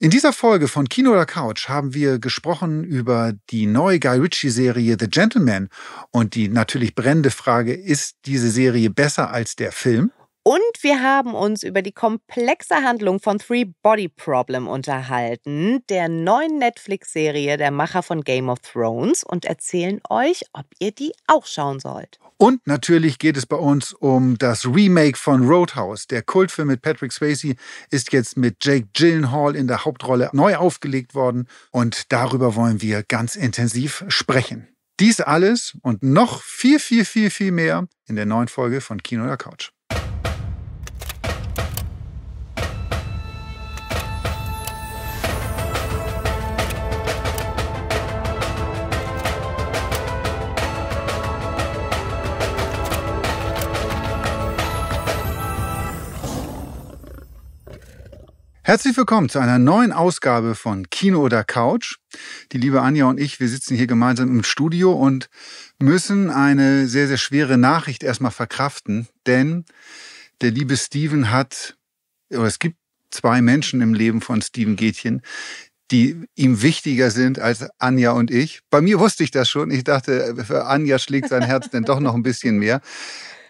In dieser Folge von Kino oder Couch haben wir gesprochen über die neue Guy Ritchie-Serie The Gentleman. Und die natürlich brennende Frage, ist diese Serie besser als der Film? Und wir haben uns über die komplexe Handlung von Three Body Problem unterhalten, der neuen Netflix-Serie der Macher von Game of Thrones, und erzählen euch, ob ihr die auch schauen sollt. Und natürlich geht es bei uns um das Remake von Roadhouse. Der Kultfilm mit Patrick Swayze ist jetzt mit Jake Gyllenhaal in der Hauptrolle neu aufgelegt worden und darüber wollen wir ganz intensiv sprechen. Dies alles und noch viel, viel, viel, viel mehr in der neuen Folge von Kino der Couch. Herzlich willkommen zu einer neuen Ausgabe von Kino oder Couch. Die liebe Anja und ich, wir sitzen hier gemeinsam im Studio und müssen eine sehr, sehr schwere Nachricht erstmal verkraften, denn der liebe Steven hat, oder es gibt zwei Menschen im Leben von Steven Gätchen, die ihm wichtiger sind als Anja und ich. Bei mir wusste ich das schon. Ich dachte, für Anja schlägt sein Herz denn doch noch ein bisschen mehr.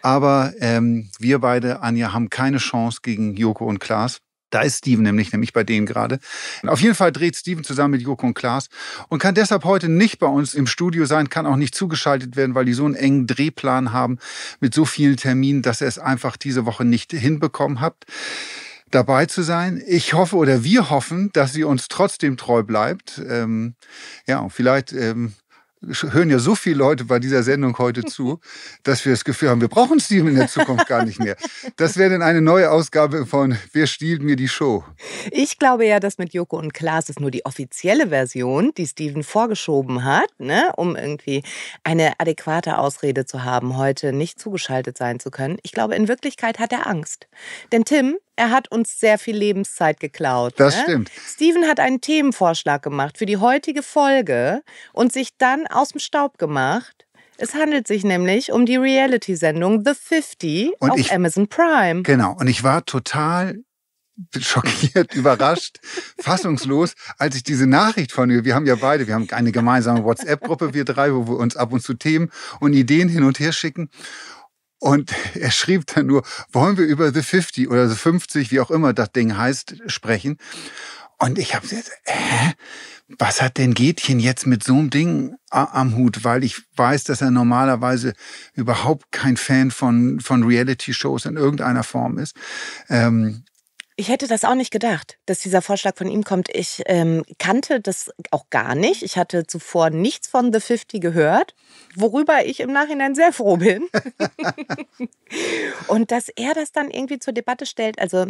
Aber ähm, wir beide, Anja, haben keine Chance gegen Joko und Klaas. Da ist Steven nämlich, nämlich bei denen gerade. Auf jeden Fall dreht Steven zusammen mit Joko und Klaas und kann deshalb heute nicht bei uns im Studio sein, kann auch nicht zugeschaltet werden, weil die so einen engen Drehplan haben mit so vielen Terminen, dass er es einfach diese Woche nicht hinbekommen hat dabei zu sein. Ich hoffe oder wir hoffen, dass sie uns trotzdem treu bleibt. Ähm, ja, vielleicht ähm, hören ja so viele Leute bei dieser Sendung heute zu, dass wir das Gefühl haben, wir brauchen Steven in der Zukunft gar nicht mehr. Das wäre dann eine neue Ausgabe von Wer stiehlt mir die Show? Ich glaube ja, dass mit Joko und Klaas ist nur die offizielle Version, die Steven vorgeschoben hat, ne, um irgendwie eine adäquate Ausrede zu haben, heute nicht zugeschaltet sein zu können. Ich glaube, in Wirklichkeit hat er Angst. Denn Tim er hat uns sehr viel Lebenszeit geklaut. Das ne? stimmt. Steven hat einen Themenvorschlag gemacht für die heutige Folge und sich dann aus dem Staub gemacht. Es handelt sich nämlich um die Reality-Sendung The 50 und auf ich, Amazon Prime. Genau, und ich war total schockiert, überrascht, fassungslos, als ich diese Nachricht von ihr, wir haben ja beide, wir haben eine gemeinsame WhatsApp-Gruppe, wir drei, wo wir uns ab und zu Themen und Ideen hin und her schicken. Und er schrieb dann nur, wollen wir über The 50 oder The 50, wie auch immer das Ding heißt, sprechen? Und ich habe jetzt, hä? Was hat denn Gätchen jetzt mit so einem Ding am Hut? Weil ich weiß, dass er normalerweise überhaupt kein Fan von, von Reality-Shows in irgendeiner Form ist. Ähm, ich hätte das auch nicht gedacht, dass dieser Vorschlag von ihm kommt. Ich ähm, kannte das auch gar nicht. Ich hatte zuvor nichts von The 50 gehört, worüber ich im Nachhinein sehr froh bin. und dass er das dann irgendwie zur Debatte stellt, also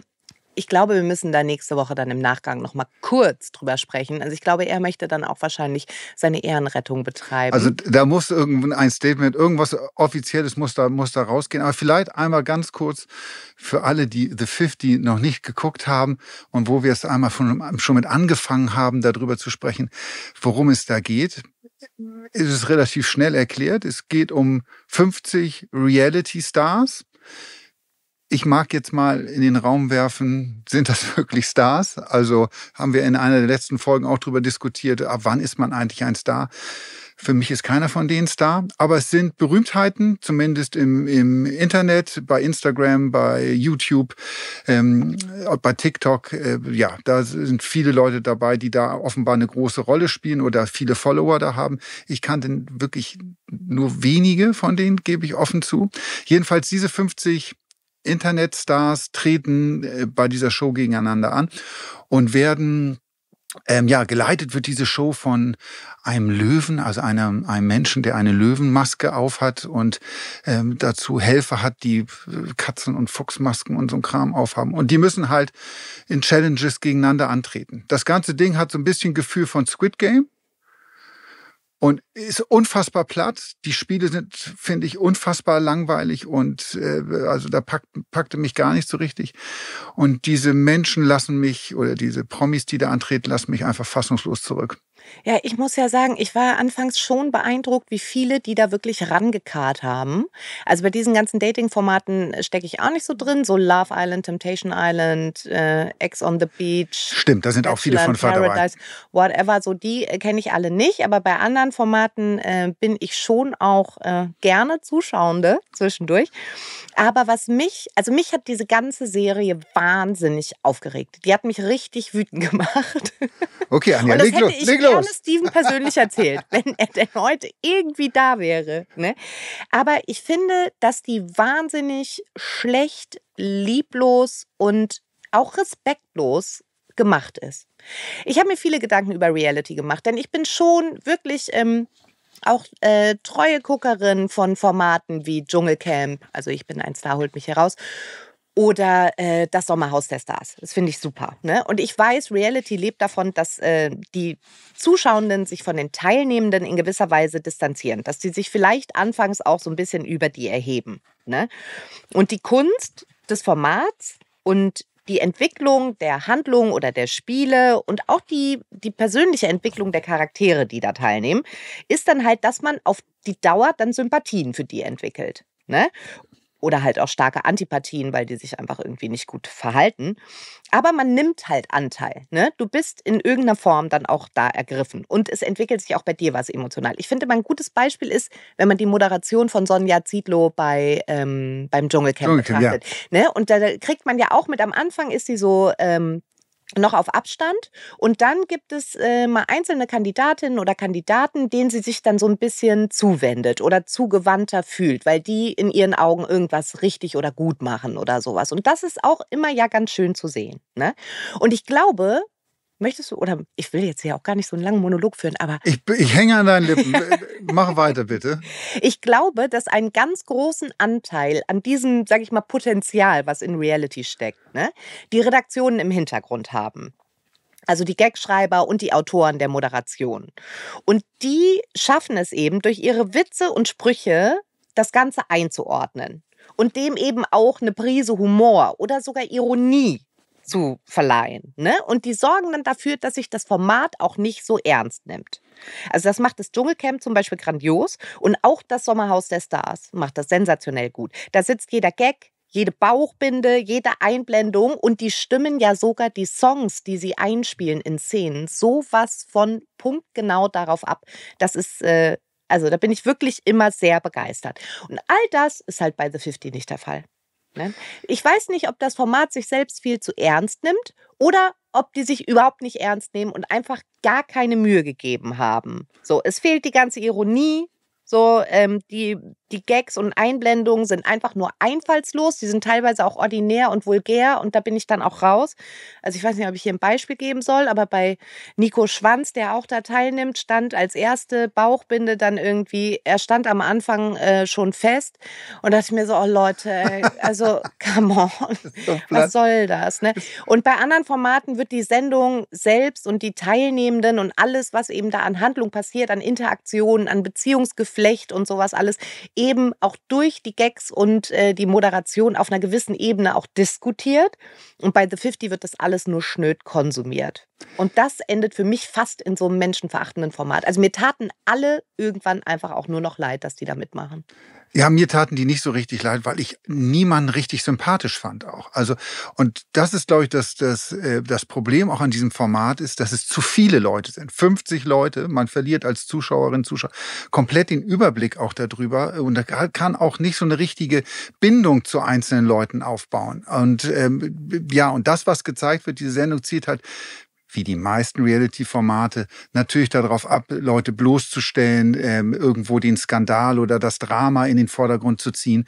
ich glaube, wir müssen da nächste Woche dann im Nachgang noch mal kurz drüber sprechen. Also ich glaube, er möchte dann auch wahrscheinlich seine Ehrenrettung betreiben. Also da muss irgendein Statement, irgendwas Offizielles muss da, muss da rausgehen. Aber vielleicht einmal ganz kurz für alle, die The 50 noch nicht geguckt haben und wo wir es einmal von, schon mit angefangen haben, darüber zu sprechen, worum es da geht. Es ist relativ schnell erklärt. Es geht um 50 Reality Stars ich mag jetzt mal in den Raum werfen, sind das wirklich Stars? Also haben wir in einer der letzten Folgen auch darüber diskutiert, ab wann ist man eigentlich ein Star? Für mich ist keiner von denen Star, aber es sind Berühmtheiten, zumindest im, im Internet, bei Instagram, bei YouTube, ähm, bei TikTok. Äh, ja, da sind viele Leute dabei, die da offenbar eine große Rolle spielen oder viele Follower da haben. Ich kannte wirklich nur wenige von denen, gebe ich offen zu. Jedenfalls diese 50 Internetstars treten äh, bei dieser Show gegeneinander an und werden ähm, ja, geleitet wird diese Show von einem Löwen, also einem, einem Menschen, der eine Löwenmaske aufhat und ähm, dazu Helfer hat, die äh, Katzen- und Fuchsmasken und so ein Kram aufhaben. Und die müssen halt in Challenges gegeneinander antreten. Das ganze Ding hat so ein bisschen Gefühl von Squid Game und ist unfassbar platt. Die Spiele sind, finde ich, unfassbar langweilig und äh, also da packt, packte mich gar nicht so richtig. Und diese Menschen lassen mich oder diese Promis, die da antreten, lassen mich einfach fassungslos zurück. Ja, ich muss ja sagen, ich war anfangs schon beeindruckt, wie viele die da wirklich rangekarrt haben. Also bei diesen ganzen Dating-Formaten äh, stecke ich auch nicht so drin. So Love Island, Temptation Island, äh, Ex on the Beach. Stimmt, da sind auch viele von Vater Paradise, dabei. whatever. So die äh, kenne ich alle nicht. Aber bei anderen Formaten äh, bin ich schon auch äh, gerne Zuschauende zwischendurch. Aber was mich, also mich hat diese ganze Serie wahnsinnig aufgeregt. Die hat mich richtig wütend gemacht. Okay, Anja, leg los, leg los gerne Steven persönlich erzählt, wenn er denn heute irgendwie da wäre. Ne? Aber ich finde, dass die wahnsinnig schlecht, lieblos und auch respektlos gemacht ist. Ich habe mir viele Gedanken über Reality gemacht, denn ich bin schon wirklich ähm, auch äh, treue Guckerin von Formaten wie Dschungelcamp. Also ich bin ein Star, holt mich heraus oder äh, das Sommerhaus der Stars. Das finde ich super. Ne? Und ich weiß, Reality lebt davon, dass äh, die Zuschauenden sich von den Teilnehmenden in gewisser Weise distanzieren, dass sie sich vielleicht anfangs auch so ein bisschen über die erheben. Ne? Und die Kunst des Formats und die Entwicklung der Handlung oder der Spiele und auch die, die persönliche Entwicklung der Charaktere, die da teilnehmen, ist dann halt, dass man auf die Dauer dann Sympathien für die entwickelt. Ne? oder halt auch starke Antipathien, weil die sich einfach irgendwie nicht gut verhalten. Aber man nimmt halt Anteil. Ne? Du bist in irgendeiner Form dann auch da ergriffen. Und es entwickelt sich auch bei dir was emotional. Ich finde, mal ein gutes Beispiel ist, wenn man die Moderation von Sonja Zietlow bei, ähm, beim Dschungelcamp Dschungelcamp, betrachtet. Ja. Ne? Und da kriegt man ja auch mit, am Anfang ist sie so ähm, noch auf Abstand. Und dann gibt es äh, mal einzelne Kandidatinnen oder Kandidaten, denen sie sich dann so ein bisschen zuwendet oder zugewandter fühlt, weil die in ihren Augen irgendwas richtig oder gut machen oder sowas. Und das ist auch immer ja ganz schön zu sehen. Ne? Und ich glaube, Möchtest du, oder ich will jetzt ja auch gar nicht so einen langen Monolog führen, aber. Ich, ich hänge an deinen Lippen. Äh, äh, mach weiter, bitte. Ich glaube, dass einen ganz großen Anteil an diesem, sag ich mal, Potenzial, was in Reality steckt, ne, die Redaktionen im Hintergrund haben. Also die Gagschreiber und die Autoren der Moderation. Und die schaffen es eben durch ihre Witze und Sprüche, das Ganze einzuordnen. Und dem eben auch eine Prise Humor oder sogar Ironie zu verleihen. Ne? Und die sorgen dann dafür, dass sich das Format auch nicht so ernst nimmt. Also das macht das Dschungelcamp zum Beispiel grandios und auch das Sommerhaus der Stars macht das sensationell gut. Da sitzt jeder Gag, jede Bauchbinde, jede Einblendung und die stimmen ja sogar die Songs, die sie einspielen in Szenen, sowas von punktgenau darauf ab. Das ist, äh, also da bin ich wirklich immer sehr begeistert. Und all das ist halt bei The 50 nicht der Fall. Ne? Ich weiß nicht, ob das Format sich selbst viel zu ernst nimmt oder ob die sich überhaupt nicht ernst nehmen und einfach gar keine Mühe gegeben haben. So, es fehlt die ganze Ironie, so, ähm, die, die Gags und Einblendungen sind einfach nur einfallslos. Die sind teilweise auch ordinär und vulgär und da bin ich dann auch raus. Also ich weiß nicht, ob ich hier ein Beispiel geben soll, aber bei Nico Schwanz, der auch da teilnimmt, stand als erste Bauchbinde dann irgendwie, er stand am Anfang äh, schon fest und dachte ich mir so, oh Leute, also come on, was soll das? Ne? Und bei anderen Formaten wird die Sendung selbst und die Teilnehmenden und alles, was eben da an Handlung passiert, an Interaktionen, an Beziehungsgefühlen, Geschlecht und sowas alles eben auch durch die Gags und äh, die Moderation auf einer gewissen Ebene auch diskutiert. Und bei The 50 wird das alles nur schnöd konsumiert. Und das endet für mich fast in so einem menschenverachtenden Format. Also mir taten alle irgendwann einfach auch nur noch leid, dass die da mitmachen. Ja, mir taten die nicht so richtig leid, weil ich niemanden richtig sympathisch fand auch. Also und das ist, glaube ich, das, das, äh, das Problem auch an diesem Format ist, dass es zu viele Leute sind. 50 Leute, man verliert als Zuschauerin, Zuschauer komplett den Überblick auch darüber und da kann auch nicht so eine richtige Bindung zu einzelnen Leuten aufbauen. Und ähm, ja, und das, was gezeigt wird, diese Sendung zieht halt wie die meisten Reality-Formate, natürlich darauf ab, Leute bloßzustellen, ähm, irgendwo den Skandal oder das Drama in den Vordergrund zu ziehen.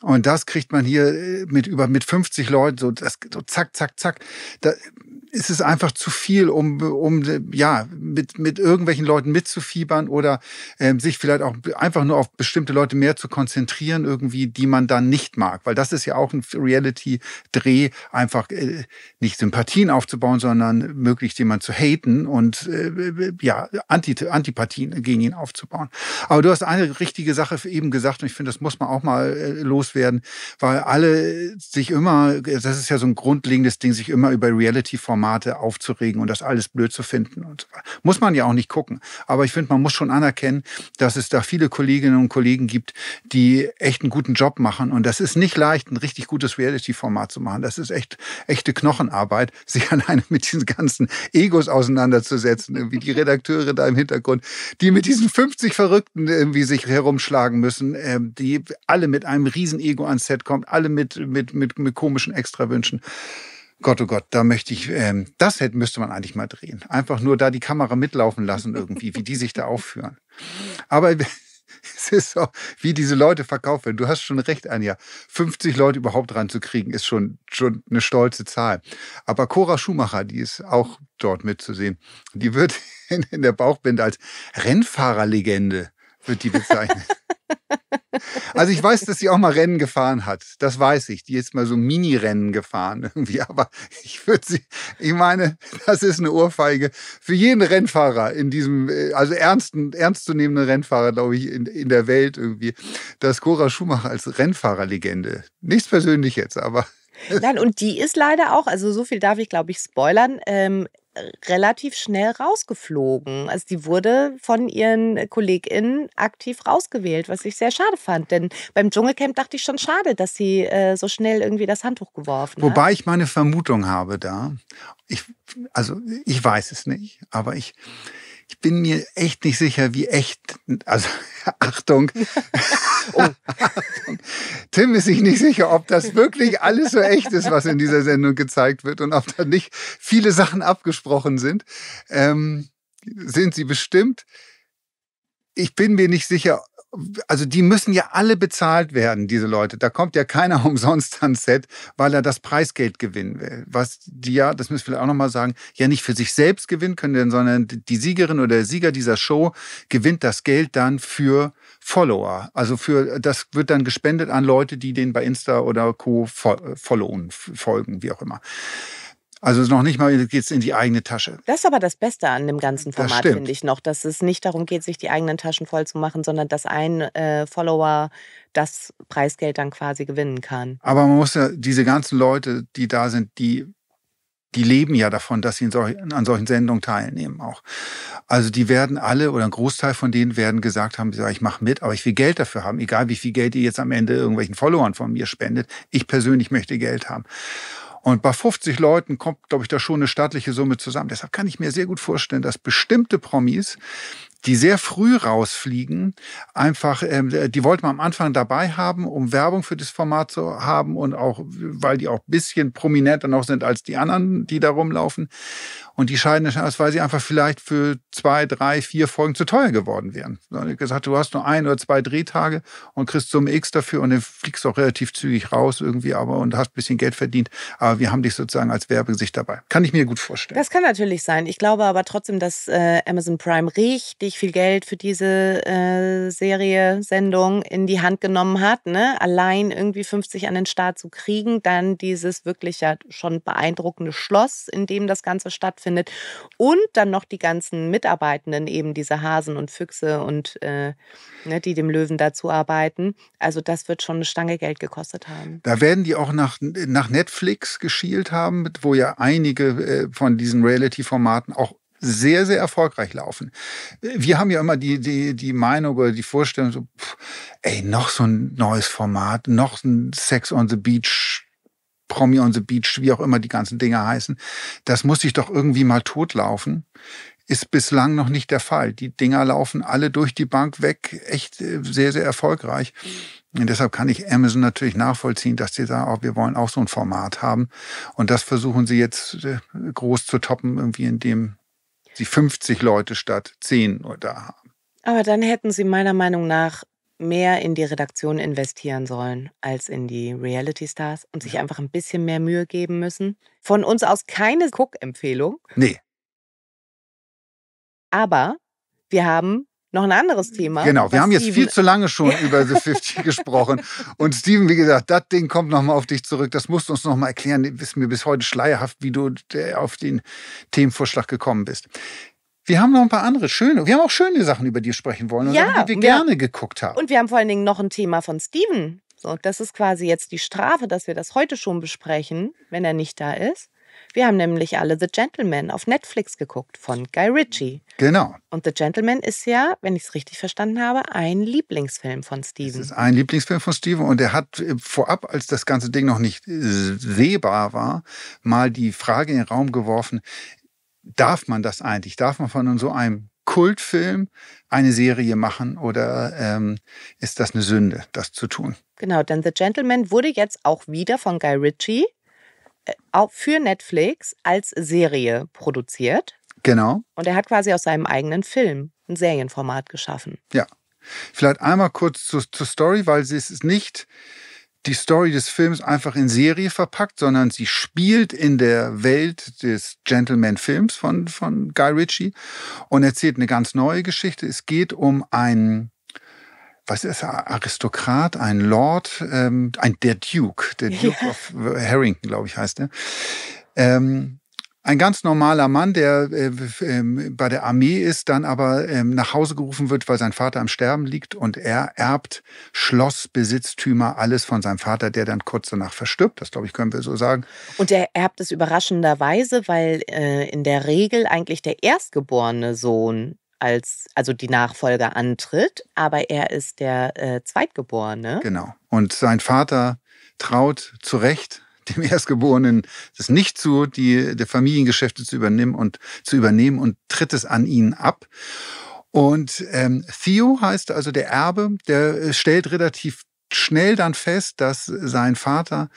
Und das kriegt man hier äh, mit über mit 50 Leuten so, das, so zack, zack, zack. Da, ist es einfach zu viel, um, um ja, mit, mit irgendwelchen Leuten mitzufiebern oder ähm, sich vielleicht auch einfach nur auf bestimmte Leute mehr zu konzentrieren, irgendwie, die man dann nicht mag. Weil das ist ja auch ein Reality-Dreh, einfach äh, nicht Sympathien aufzubauen, sondern möglichst jemanden zu haten und äh, ja, Antipathien gegen ihn aufzubauen. Aber du hast eine richtige Sache eben gesagt und ich finde, das muss man auch mal äh, loswerden, weil alle sich immer, das ist ja so ein grundlegendes Ding, sich immer über Reality-Formate Formate aufzuregen und das alles blöd zu finden. Und muss man ja auch nicht gucken. Aber ich finde, man muss schon anerkennen, dass es da viele Kolleginnen und Kollegen gibt, die echt einen guten Job machen. Und das ist nicht leicht, ein richtig gutes Reality-Format zu machen. Das ist echt echte Knochenarbeit, sich alleine mit diesen ganzen Egos auseinanderzusetzen. Irgendwie die Redakteure da im Hintergrund, die mit diesen 50 Verrückten irgendwie sich herumschlagen müssen, ähm, die alle mit einem riesen Ego ans Set kommen, alle mit, mit, mit, mit komischen Extrawünschen. Gott, oh Gott, da möchte ich, ähm, das hätte, müsste man eigentlich mal drehen. Einfach nur da die Kamera mitlaufen lassen irgendwie, wie die sich da aufführen. Aber es ist so, wie diese Leute verkauft werden. Du hast schon recht, Anja. 50 Leute überhaupt ranzukriegen, ist schon, schon eine stolze Zahl. Aber Cora Schumacher, die ist auch dort mitzusehen, die wird in, in der Bauchbinde als Rennfahrerlegende wird die bezeichnet. Also ich weiß, dass sie auch mal Rennen gefahren hat. Das weiß ich. Die ist mal so Mini-Rennen gefahren irgendwie. Aber ich würde sie, ich meine, das ist eine Ohrfeige für jeden Rennfahrer in diesem, äh, also ernsten, ernstzunehmenden Rennfahrer, glaube ich, in, in der Welt irgendwie, dass Cora Schumacher als Rennfahrerlegende, nichts persönlich jetzt, aber Nein, und die ist leider auch, also so viel darf ich, glaube ich, spoilern, ähm, relativ schnell rausgeflogen. Also die wurde von ihren KollegInnen aktiv rausgewählt, was ich sehr schade fand. Denn beim Dschungelcamp dachte ich schon schade, dass sie äh, so schnell irgendwie das Handtuch geworfen Wobei hat. Wobei ich meine Vermutung habe da. Ich, also ich weiß es nicht, aber ich ich bin mir echt nicht sicher, wie echt, also Achtung. oh. Tim ist sich nicht sicher, ob das wirklich alles so echt ist, was in dieser Sendung gezeigt wird und ob da nicht viele Sachen abgesprochen sind. Ähm, sind sie bestimmt. Ich bin mir nicht sicher, also die müssen ja alle bezahlt werden, diese Leute. Da kommt ja keiner umsonst ans Set, weil er das Preisgeld gewinnen will. Was die ja, das müssen wir vielleicht auch nochmal sagen, ja nicht für sich selbst gewinnen können, sondern die Siegerin oder der Sieger dieser Show gewinnt das Geld dann für Follower. Also für, das wird dann gespendet an Leute, die den bei Insta oder Co. followen, folgen, wie auch immer. Also noch nicht mal geht es in die eigene Tasche. Das ist aber das Beste an dem ganzen Format, finde ich noch, dass es nicht darum geht, sich die eigenen Taschen voll zu machen, sondern dass ein äh, Follower das Preisgeld dann quasi gewinnen kann. Aber man muss ja, diese ganzen Leute, die da sind, die, die leben ja davon, dass sie solch, an solchen Sendungen teilnehmen auch. Also die werden alle oder ein Großteil von denen werden gesagt haben, ich mache mit, aber ich will Geld dafür haben, egal wie viel Geld ihr jetzt am Ende irgendwelchen Followern von mir spendet. Ich persönlich möchte Geld haben. Und bei 50 Leuten kommt, glaube ich, da schon eine staatliche Summe zusammen. Deshalb kann ich mir sehr gut vorstellen, dass bestimmte Promis die sehr früh rausfliegen, einfach, ähm, äh, die wollte man am Anfang dabei haben, um Werbung für das Format zu haben und auch, weil die auch ein bisschen prominenter noch sind als die anderen, die da rumlaufen. Und die scheiden dann aus, weil sie einfach vielleicht für zwei, drei, vier Folgen zu teuer geworden wären. Ich gesagt, du hast nur ein oder zwei Drehtage und kriegst Summe X dafür und dann fliegst du auch relativ zügig raus irgendwie, aber und hast ein bisschen Geld verdient. Aber wir haben dich sozusagen als Werbegesicht dabei. Kann ich mir gut vorstellen. Das kann natürlich sein. Ich glaube aber trotzdem, dass äh, Amazon Prime richtig richtig viel Geld für diese äh, Serie, Sendung in die Hand genommen hat, ne? allein irgendwie 50 an den Start zu kriegen, dann dieses wirklich ja schon beeindruckende Schloss, in dem das Ganze stattfindet und dann noch die ganzen Mitarbeitenden, eben diese Hasen und Füchse und äh, ne, die dem Löwen dazu arbeiten. Also das wird schon eine Stange Geld gekostet haben. Da werden die auch nach, nach Netflix geschielt haben, wo ja einige äh, von diesen Reality-Formaten auch sehr, sehr erfolgreich laufen. Wir haben ja immer die, die, die Meinung oder die Vorstellung, so, pff, ey, noch so ein neues Format, noch ein Sex on the Beach, Promi on the Beach, wie auch immer die ganzen Dinge heißen. Das muss sich doch irgendwie mal totlaufen. Ist bislang noch nicht der Fall. Die Dinger laufen alle durch die Bank weg, echt äh, sehr, sehr erfolgreich. Und deshalb kann ich Amazon natürlich nachvollziehen, dass die sagen, oh, wir wollen auch so ein Format haben. Und das versuchen sie jetzt äh, groß zu toppen, irgendwie, in dem sie 50 Leute statt 10 nur da haben. Aber dann hätten sie meiner Meinung nach mehr in die Redaktion investieren sollen als in die Reality Stars und sich ja. einfach ein bisschen mehr Mühe geben müssen. Von uns aus keine Cook-Empfehlung. Nee. Aber wir haben noch ein anderes Thema. Genau, wir haben jetzt Steven viel zu lange schon über The 50 gesprochen. Und Steven, wie gesagt, das Ding kommt nochmal auf dich zurück. Das musst du uns nochmal erklären. Wir wissen mir bis heute schleierhaft, wie du äh, auf den Themenvorschlag gekommen bist. Wir haben noch ein paar andere schöne, wir haben auch schöne Sachen, über dir sprechen wollen ja, Sachen, die wir, wir gerne geguckt haben. Und wir haben vor allen Dingen noch ein Thema von Steven. So, das ist quasi jetzt die Strafe, dass wir das heute schon besprechen, wenn er nicht da ist. Wir haben nämlich alle The Gentleman auf Netflix geguckt von Guy Ritchie. Genau. Und The Gentleman ist ja, wenn ich es richtig verstanden habe, ein Lieblingsfilm von Steven. Es ist ein Lieblingsfilm von Steven und er hat äh, vorab, als das ganze Ding noch nicht äh, sehbar war, mal die Frage in den Raum geworfen, darf man das eigentlich? Darf man von so einem Kultfilm eine Serie machen oder ähm, ist das eine Sünde, das zu tun? Genau, denn The Gentleman wurde jetzt auch wieder von Guy Ritchie äh, auch für Netflix als Serie produziert. Genau. Und er hat quasi aus seinem eigenen Film ein Serienformat geschaffen. Ja. Vielleicht einmal kurz zur, zur Story, weil es ist nicht die Story des Films einfach in Serie verpackt, sondern sie spielt in der Welt des Gentleman-Films von, von Guy Ritchie und erzählt eine ganz neue Geschichte. Es geht um einen was ist er, Aristokrat, ein Lord, ähm, ein, der Duke, der Duke ja. of Harrington, glaube ich, heißt er. Ähm, ein ganz normaler Mann, der äh, äh, bei der Armee ist, dann aber äh, nach Hause gerufen wird, weil sein Vater am Sterben liegt und er erbt Schloss, Besitztümer, alles von seinem Vater, der dann kurz danach verstirbt. Das, glaube ich, können wir so sagen. Und er erbt es überraschenderweise, weil äh, in der Regel eigentlich der erstgeborene Sohn als, also die Nachfolger antritt, aber er ist der äh, Zweitgeborene. Genau. Und sein Vater traut zu Recht dem Erstgeborenen es nicht zu, die, die Familiengeschäfte zu übernehmen und zu übernehmen und tritt es an ihn ab. Und ähm, Theo heißt also der Erbe, der äh, stellt relativ schnell dann fest, dass sein Vater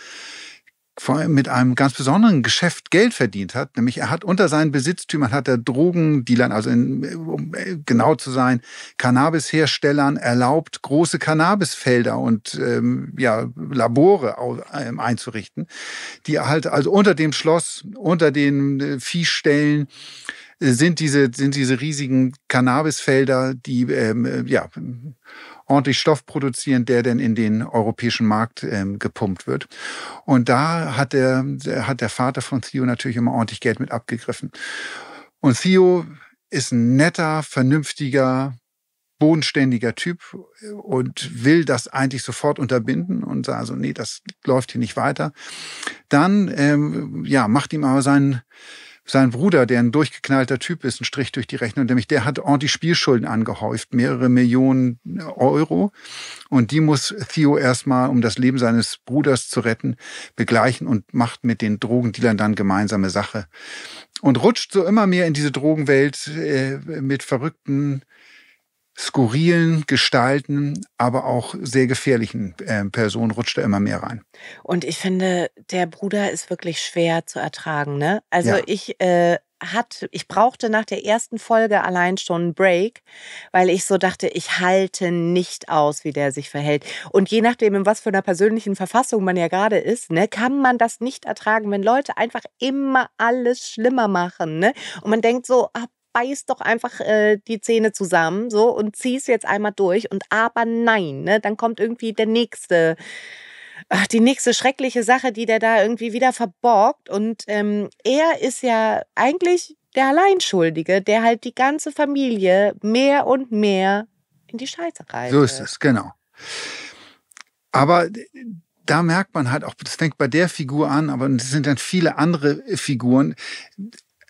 vor allem mit einem ganz besonderen Geschäft Geld verdient hat. Nämlich er hat unter seinen Besitztümern hat er Drogendealern, also in, um äh, genau zu sein, Cannabisherstellern erlaubt, große Cannabisfelder und ähm, ja, Labore ähm, einzurichten, die halt also unter dem Schloss, unter den äh, Viehställen äh, sind diese, sind diese riesigen Cannabisfelder, die ähm, ja ordentlich Stoff produzieren, der denn in den europäischen Markt ähm, gepumpt wird. Und da hat der, hat der Vater von Theo natürlich immer ordentlich Geld mit abgegriffen. Und Theo ist ein netter, vernünftiger, bodenständiger Typ äh, und will das eigentlich sofort unterbinden und sagt also, nee, das läuft hier nicht weiter. Dann ähm, ja, macht ihm aber seinen sein Bruder, der ein durchgeknallter Typ ist, ein Strich durch die Rechnung, nämlich der hat ordentlich Spielschulden angehäuft, mehrere Millionen äh, Euro. Und die muss Theo erstmal, um das Leben seines Bruders zu retten, begleichen und macht mit den Drogendealern dann gemeinsame Sache. Und rutscht so immer mehr in diese Drogenwelt äh, mit verrückten skurrilen Gestalten, aber auch sehr gefährlichen äh, Personen rutscht er immer mehr rein. Und ich finde, der Bruder ist wirklich schwer zu ertragen. Ne? Also ja. ich äh, hat, ich brauchte nach der ersten Folge allein schon einen Break, weil ich so dachte, ich halte nicht aus, wie der sich verhält. Und je nachdem, in was für einer persönlichen Verfassung man ja gerade ist, ne, kann man das nicht ertragen, wenn Leute einfach immer alles schlimmer machen. Ne? Und man denkt so, ah, beiß doch einfach äh, die Zähne zusammen so und es jetzt einmal durch und aber nein, ne, dann kommt irgendwie der nächste ach, die nächste schreckliche Sache, die der da irgendwie wieder verborgt und ähm, er ist ja eigentlich der Alleinschuldige, der halt die ganze Familie mehr und mehr in die Scheiße reißt. So ist es, genau. Aber da merkt man halt auch, das fängt bei der Figur an, aber es sind dann viele andere Figuren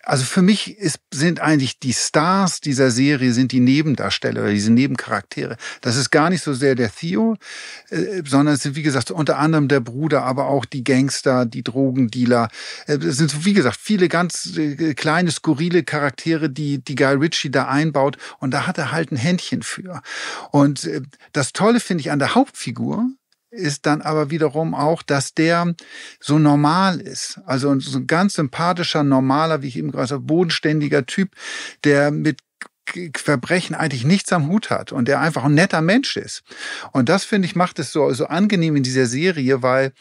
also für mich ist, sind eigentlich die Stars dieser Serie sind die Nebendarsteller oder diese Nebencharaktere. Das ist gar nicht so sehr der Theo, äh, sondern es sind wie gesagt unter anderem der Bruder, aber auch die Gangster, die Drogendealer. Äh, es sind wie gesagt viele ganz äh, kleine skurrile Charaktere, die die Guy Ritchie da einbaut und da hat er halt ein Händchen für. Und äh, das Tolle finde ich an der Hauptfigur ist dann aber wiederum auch, dass der so normal ist. Also so ein ganz sympathischer, normaler, wie ich eben gerade so bodenständiger Typ, der mit Verbrechen eigentlich nichts am Hut hat und der einfach ein netter Mensch ist. Und das, finde ich, macht es so, so angenehm in dieser Serie, weil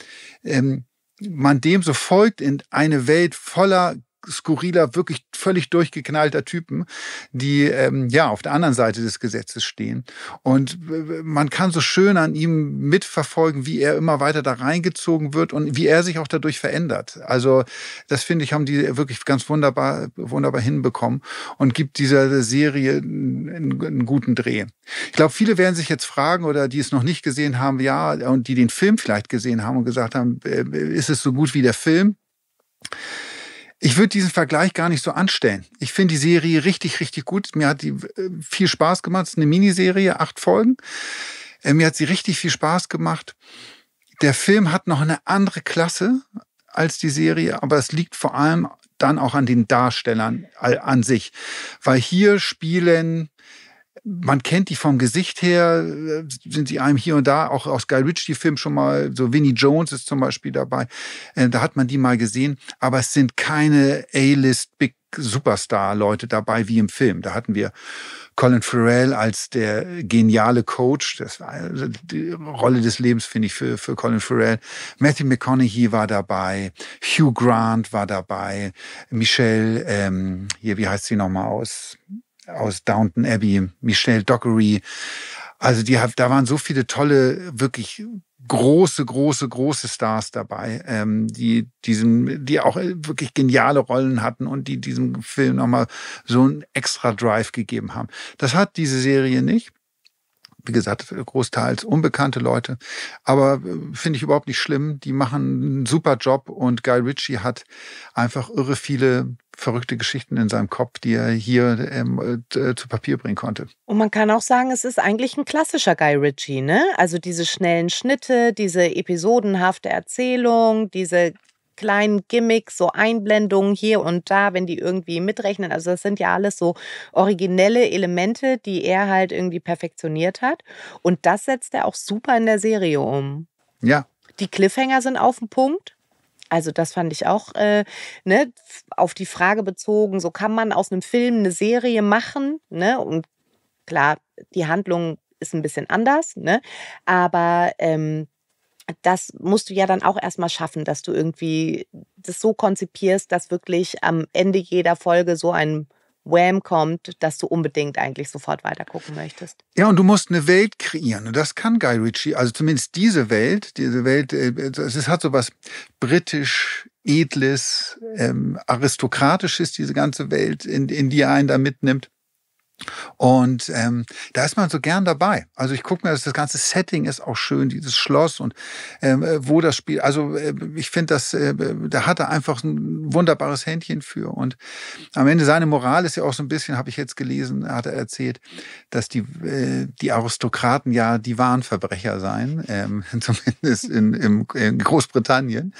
ähm, man dem so folgt in eine Welt voller skurriler, wirklich völlig durchgeknallter Typen, die ähm, ja auf der anderen Seite des Gesetzes stehen. Und äh, man kann so schön an ihm mitverfolgen, wie er immer weiter da reingezogen wird und wie er sich auch dadurch verändert. Also das finde ich, haben die wirklich ganz wunderbar, wunderbar hinbekommen und gibt dieser Serie einen, einen guten Dreh. Ich glaube, viele werden sich jetzt fragen oder die es noch nicht gesehen haben, ja, und die den Film vielleicht gesehen haben und gesagt haben, äh, ist es so gut wie der Film? Ich würde diesen Vergleich gar nicht so anstellen. Ich finde die Serie richtig, richtig gut. Mir hat die äh, viel Spaß gemacht. Es ist eine Miniserie, acht Folgen. Äh, mir hat sie richtig viel Spaß gemacht. Der Film hat noch eine andere Klasse als die Serie, aber es liegt vor allem dann auch an den Darstellern an sich. Weil hier spielen man kennt die vom Gesicht her, äh, sind sie einem hier und da, auch aus Guy Ritchie-Filmen schon mal, so Vinnie Jones ist zum Beispiel dabei, äh, da hat man die mal gesehen, aber es sind keine A-List Big Superstar-Leute dabei wie im Film. Da hatten wir Colin Farrell als der geniale Coach. Das war also die Rolle des Lebens, finde ich, für, für Colin Farrell. Matthew McConaughey war dabei. Hugh Grant war dabei. Michelle, ähm, hier, wie heißt sie nochmal aus? aus Downton Abbey, Michelle Dockery. Also die hat, da waren so viele tolle, wirklich große, große, große Stars dabei, ähm, die diesen, die auch äh, wirklich geniale Rollen hatten und die diesem Film nochmal so einen extra Drive gegeben haben. Das hat diese Serie nicht wie gesagt, großteils unbekannte Leute. Aber äh, finde ich überhaupt nicht schlimm. Die machen einen super Job und Guy Ritchie hat einfach irre viele verrückte Geschichten in seinem Kopf, die er hier ähm, äh, äh, zu Papier bringen konnte. Und man kann auch sagen, es ist eigentlich ein klassischer Guy Ritchie, ne? Also diese schnellen Schnitte, diese episodenhafte Erzählung, diese kleinen Gimmicks, so Einblendungen hier und da, wenn die irgendwie mitrechnen. Also das sind ja alles so originelle Elemente, die er halt irgendwie perfektioniert hat. Und das setzt er auch super in der Serie um. Ja. Die Cliffhanger sind auf dem Punkt. Also das fand ich auch äh, ne, auf die Frage bezogen, so kann man aus einem Film eine Serie machen. Ne? Und klar, die Handlung ist ein bisschen anders, ne? aber ähm, das musst du ja dann auch erstmal schaffen, dass du irgendwie das so konzipierst, dass wirklich am Ende jeder Folge so ein Wham kommt, dass du unbedingt eigentlich sofort weitergucken möchtest. Ja, und du musst eine Welt kreieren. Und das kann Guy Ritchie, also zumindest diese Welt, diese Welt, es äh, hat so was britisch, edles, ähm, aristokratisches, diese ganze Welt, in, in die er einen da mitnimmt. Und ähm, da ist man so gern dabei. Also ich gucke mir, das, das ganze Setting ist auch schön, dieses Schloss und ähm, äh, wo das Spiel. Also äh, ich finde, dass äh, da hat er einfach ein wunderbares Händchen für. Und am Ende seine Moral ist ja auch so ein bisschen, habe ich jetzt gelesen, hat er erzählt, dass die äh, die Aristokraten ja die wahren Verbrecher seien, ähm, zumindest in, im, in Großbritannien.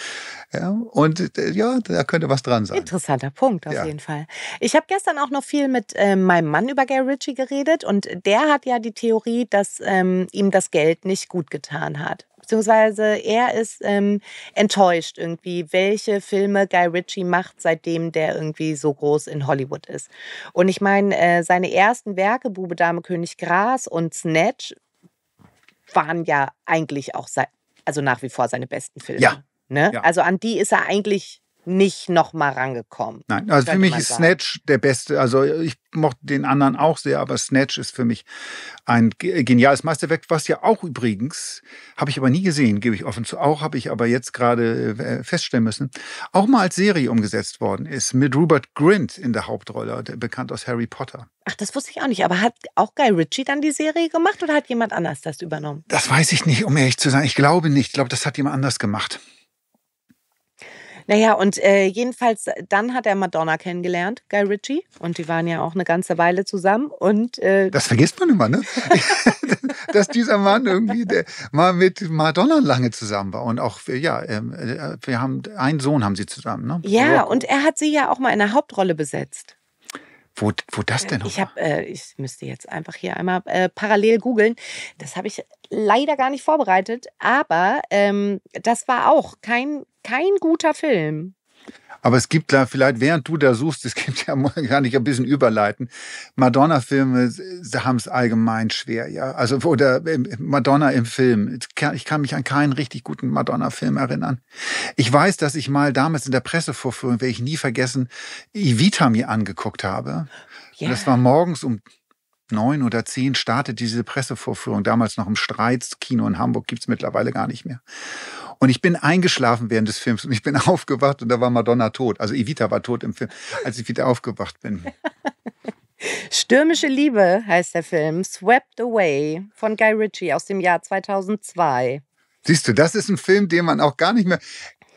Ja, und äh, ja, da könnte was dran sein. Interessanter Punkt auf ja. jeden Fall. Ich habe gestern auch noch viel mit äh, meinem Mann über über Guy Ritchie geredet und der hat ja die Theorie, dass ähm, ihm das Geld nicht gut getan hat. Beziehungsweise er ist ähm, enttäuscht irgendwie, welche Filme Guy Ritchie macht, seitdem der irgendwie so groß in Hollywood ist. Und ich meine, äh, seine ersten Werke, Bube, Dame, König, Gras und Snatch, waren ja eigentlich auch, also nach wie vor seine besten Filme. Ja. Ne? ja. Also an die ist er eigentlich nicht nochmal rangekommen. Nein, also für mich ist sagen. Snatch der beste. Also ich mochte den anderen auch sehr, aber Snatch ist für mich ein geniales Meisterwerk, was ja auch übrigens, habe ich aber nie gesehen, gebe ich offen zu, auch habe ich aber jetzt gerade äh, feststellen müssen, auch mal als Serie umgesetzt worden ist, mit Rupert Grint in der Hauptrolle, bekannt aus Harry Potter. Ach, das wusste ich auch nicht. Aber hat auch Guy Ritchie dann die Serie gemacht oder hat jemand anders das übernommen? Das weiß ich nicht, um ehrlich zu sein. Ich glaube nicht. Ich glaube, das hat jemand anders gemacht. Naja, und äh, jedenfalls, äh, dann hat er Madonna kennengelernt, Guy Ritchie. Und die waren ja auch eine ganze Weile zusammen. Und, äh das vergisst man immer, ne? Dass dieser Mann irgendwie der, mal mit Madonna lange zusammen war. Und auch, ja, ähm, äh, wir haben einen Sohn haben sie zusammen, ne? Ja, Rocco. und er hat sie ja auch mal in der Hauptrolle besetzt. Wo, wo das äh, denn? Ich, hab, äh, ich müsste jetzt einfach hier einmal äh, parallel googeln. Das habe ich leider gar nicht vorbereitet, aber ähm, das war auch kein, kein guter Film. Aber es gibt da vielleicht, während du da suchst, es gibt ja, kann ich ein bisschen überleiten, Madonna-Filme haben es allgemein schwer, ja. Also, oder ähm, Madonna im Film. Ich kann mich an keinen richtig guten Madonna-Film erinnern. Ich weiß, dass ich mal damals in der Pressevorführung, werde ich nie vergessen, Evita mir angeguckt habe. Yeah. Und das war morgens um neun oder zehn startet diese Pressevorführung, damals noch im Streitskino in Hamburg, gibt es mittlerweile gar nicht mehr. Und ich bin eingeschlafen während des Films und ich bin aufgewacht und da war Madonna tot. Also Evita war tot im Film, als ich wieder aufgewacht bin. Stürmische Liebe heißt der Film Swept Away von Guy Ritchie aus dem Jahr 2002. Siehst du, das ist ein Film, den man auch gar nicht mehr.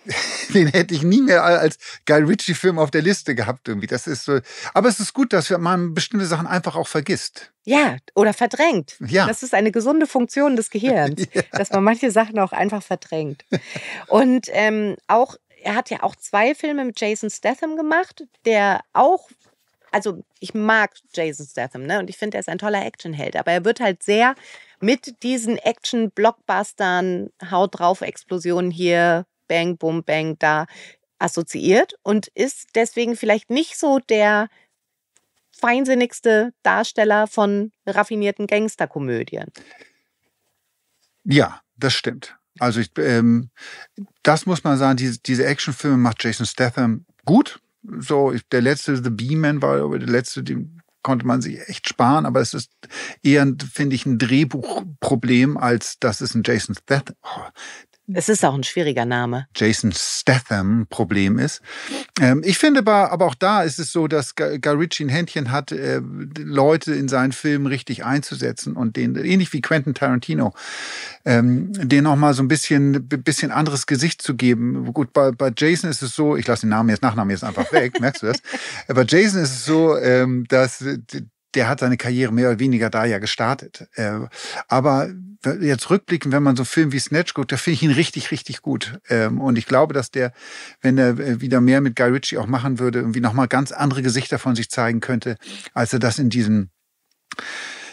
den hätte ich nie mehr als Guy Ritchie-Film auf der Liste gehabt irgendwie. Das ist so. Aber es ist gut, dass man bestimmte Sachen einfach auch vergisst. Ja, oder verdrängt. Ja. Das ist eine gesunde Funktion des Gehirns, ja. dass man manche Sachen auch einfach verdrängt. Und ähm, auch, er hat ja auch zwei Filme mit Jason Statham gemacht, der auch also ich mag Jason Statham, ne? Und ich finde, er ist ein toller Actionheld. Aber er wird halt sehr mit diesen Action-Blockbustern, Haut drauf, Explosionen hier, Bang, Bum, Bang da assoziiert und ist deswegen vielleicht nicht so der feinsinnigste Darsteller von raffinierten Gangsterkomödien. Ja, das stimmt. Also ich, ähm, das muss man sagen, diese, diese Actionfilme macht Jason Statham gut. So, der letzte The B-Man war der letzte, den konnte man sich echt sparen, aber es ist eher, finde ich, ein Drehbuchproblem, als dass es ein Jason Statham, oh, es ist auch ein schwieriger Name. Jason Statham Problem ist. Ähm, ich finde aber, auch da ist es so, dass Guy Ritchie ein Händchen hat, äh, Leute in seinen Filmen richtig einzusetzen und den, ähnlich wie Quentin Tarantino, ähm, denen nochmal so ein bisschen, bisschen anderes Gesicht zu geben. Gut, bei, bei Jason ist es so, ich lasse den Namen jetzt, Nachnamen jetzt einfach weg, merkst du das? Bei Jason ist es so, ähm, dass äh, der hat seine Karriere mehr oder weniger da ja gestartet. Äh, aber jetzt rückblickend, wenn man so Film wie Snatch guckt, da finde ich ihn richtig, richtig gut. Ähm, und ich glaube, dass der, wenn er äh, wieder mehr mit Guy Ritchie auch machen würde, irgendwie nochmal ganz andere Gesichter von sich zeigen könnte, als er das in diesen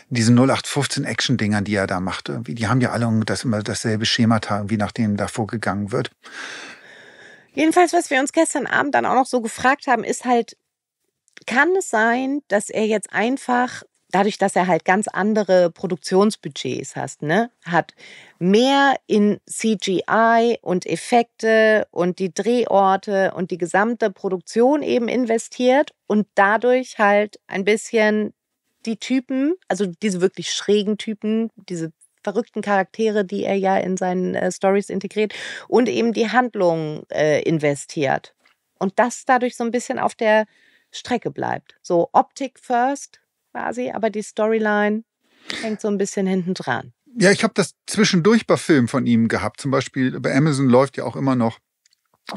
diesen 0815 Action-Dingern, die er da macht, irgendwie, die haben ja alle das immer dasselbe Schema, wie nach dem da vorgegangen wird. Jedenfalls, was wir uns gestern Abend dann auch noch so gefragt haben, ist halt, kann es sein, dass er jetzt einfach dadurch, dass er halt ganz andere Produktionsbudgets hat, ne, hat mehr in CGI und Effekte und die Drehorte und die gesamte Produktion eben investiert und dadurch halt ein bisschen die Typen, also diese wirklich schrägen Typen, diese verrückten Charaktere, die er ja in seinen äh, Stories integriert und eben die Handlung äh, investiert. Und das dadurch so ein bisschen auf der Strecke bleibt. So Optik first quasi, aber die Storyline hängt so ein bisschen hinten dran. Ja, ich habe das zwischendurch bei Filmen von ihm gehabt. Zum Beispiel bei Amazon läuft ja auch immer noch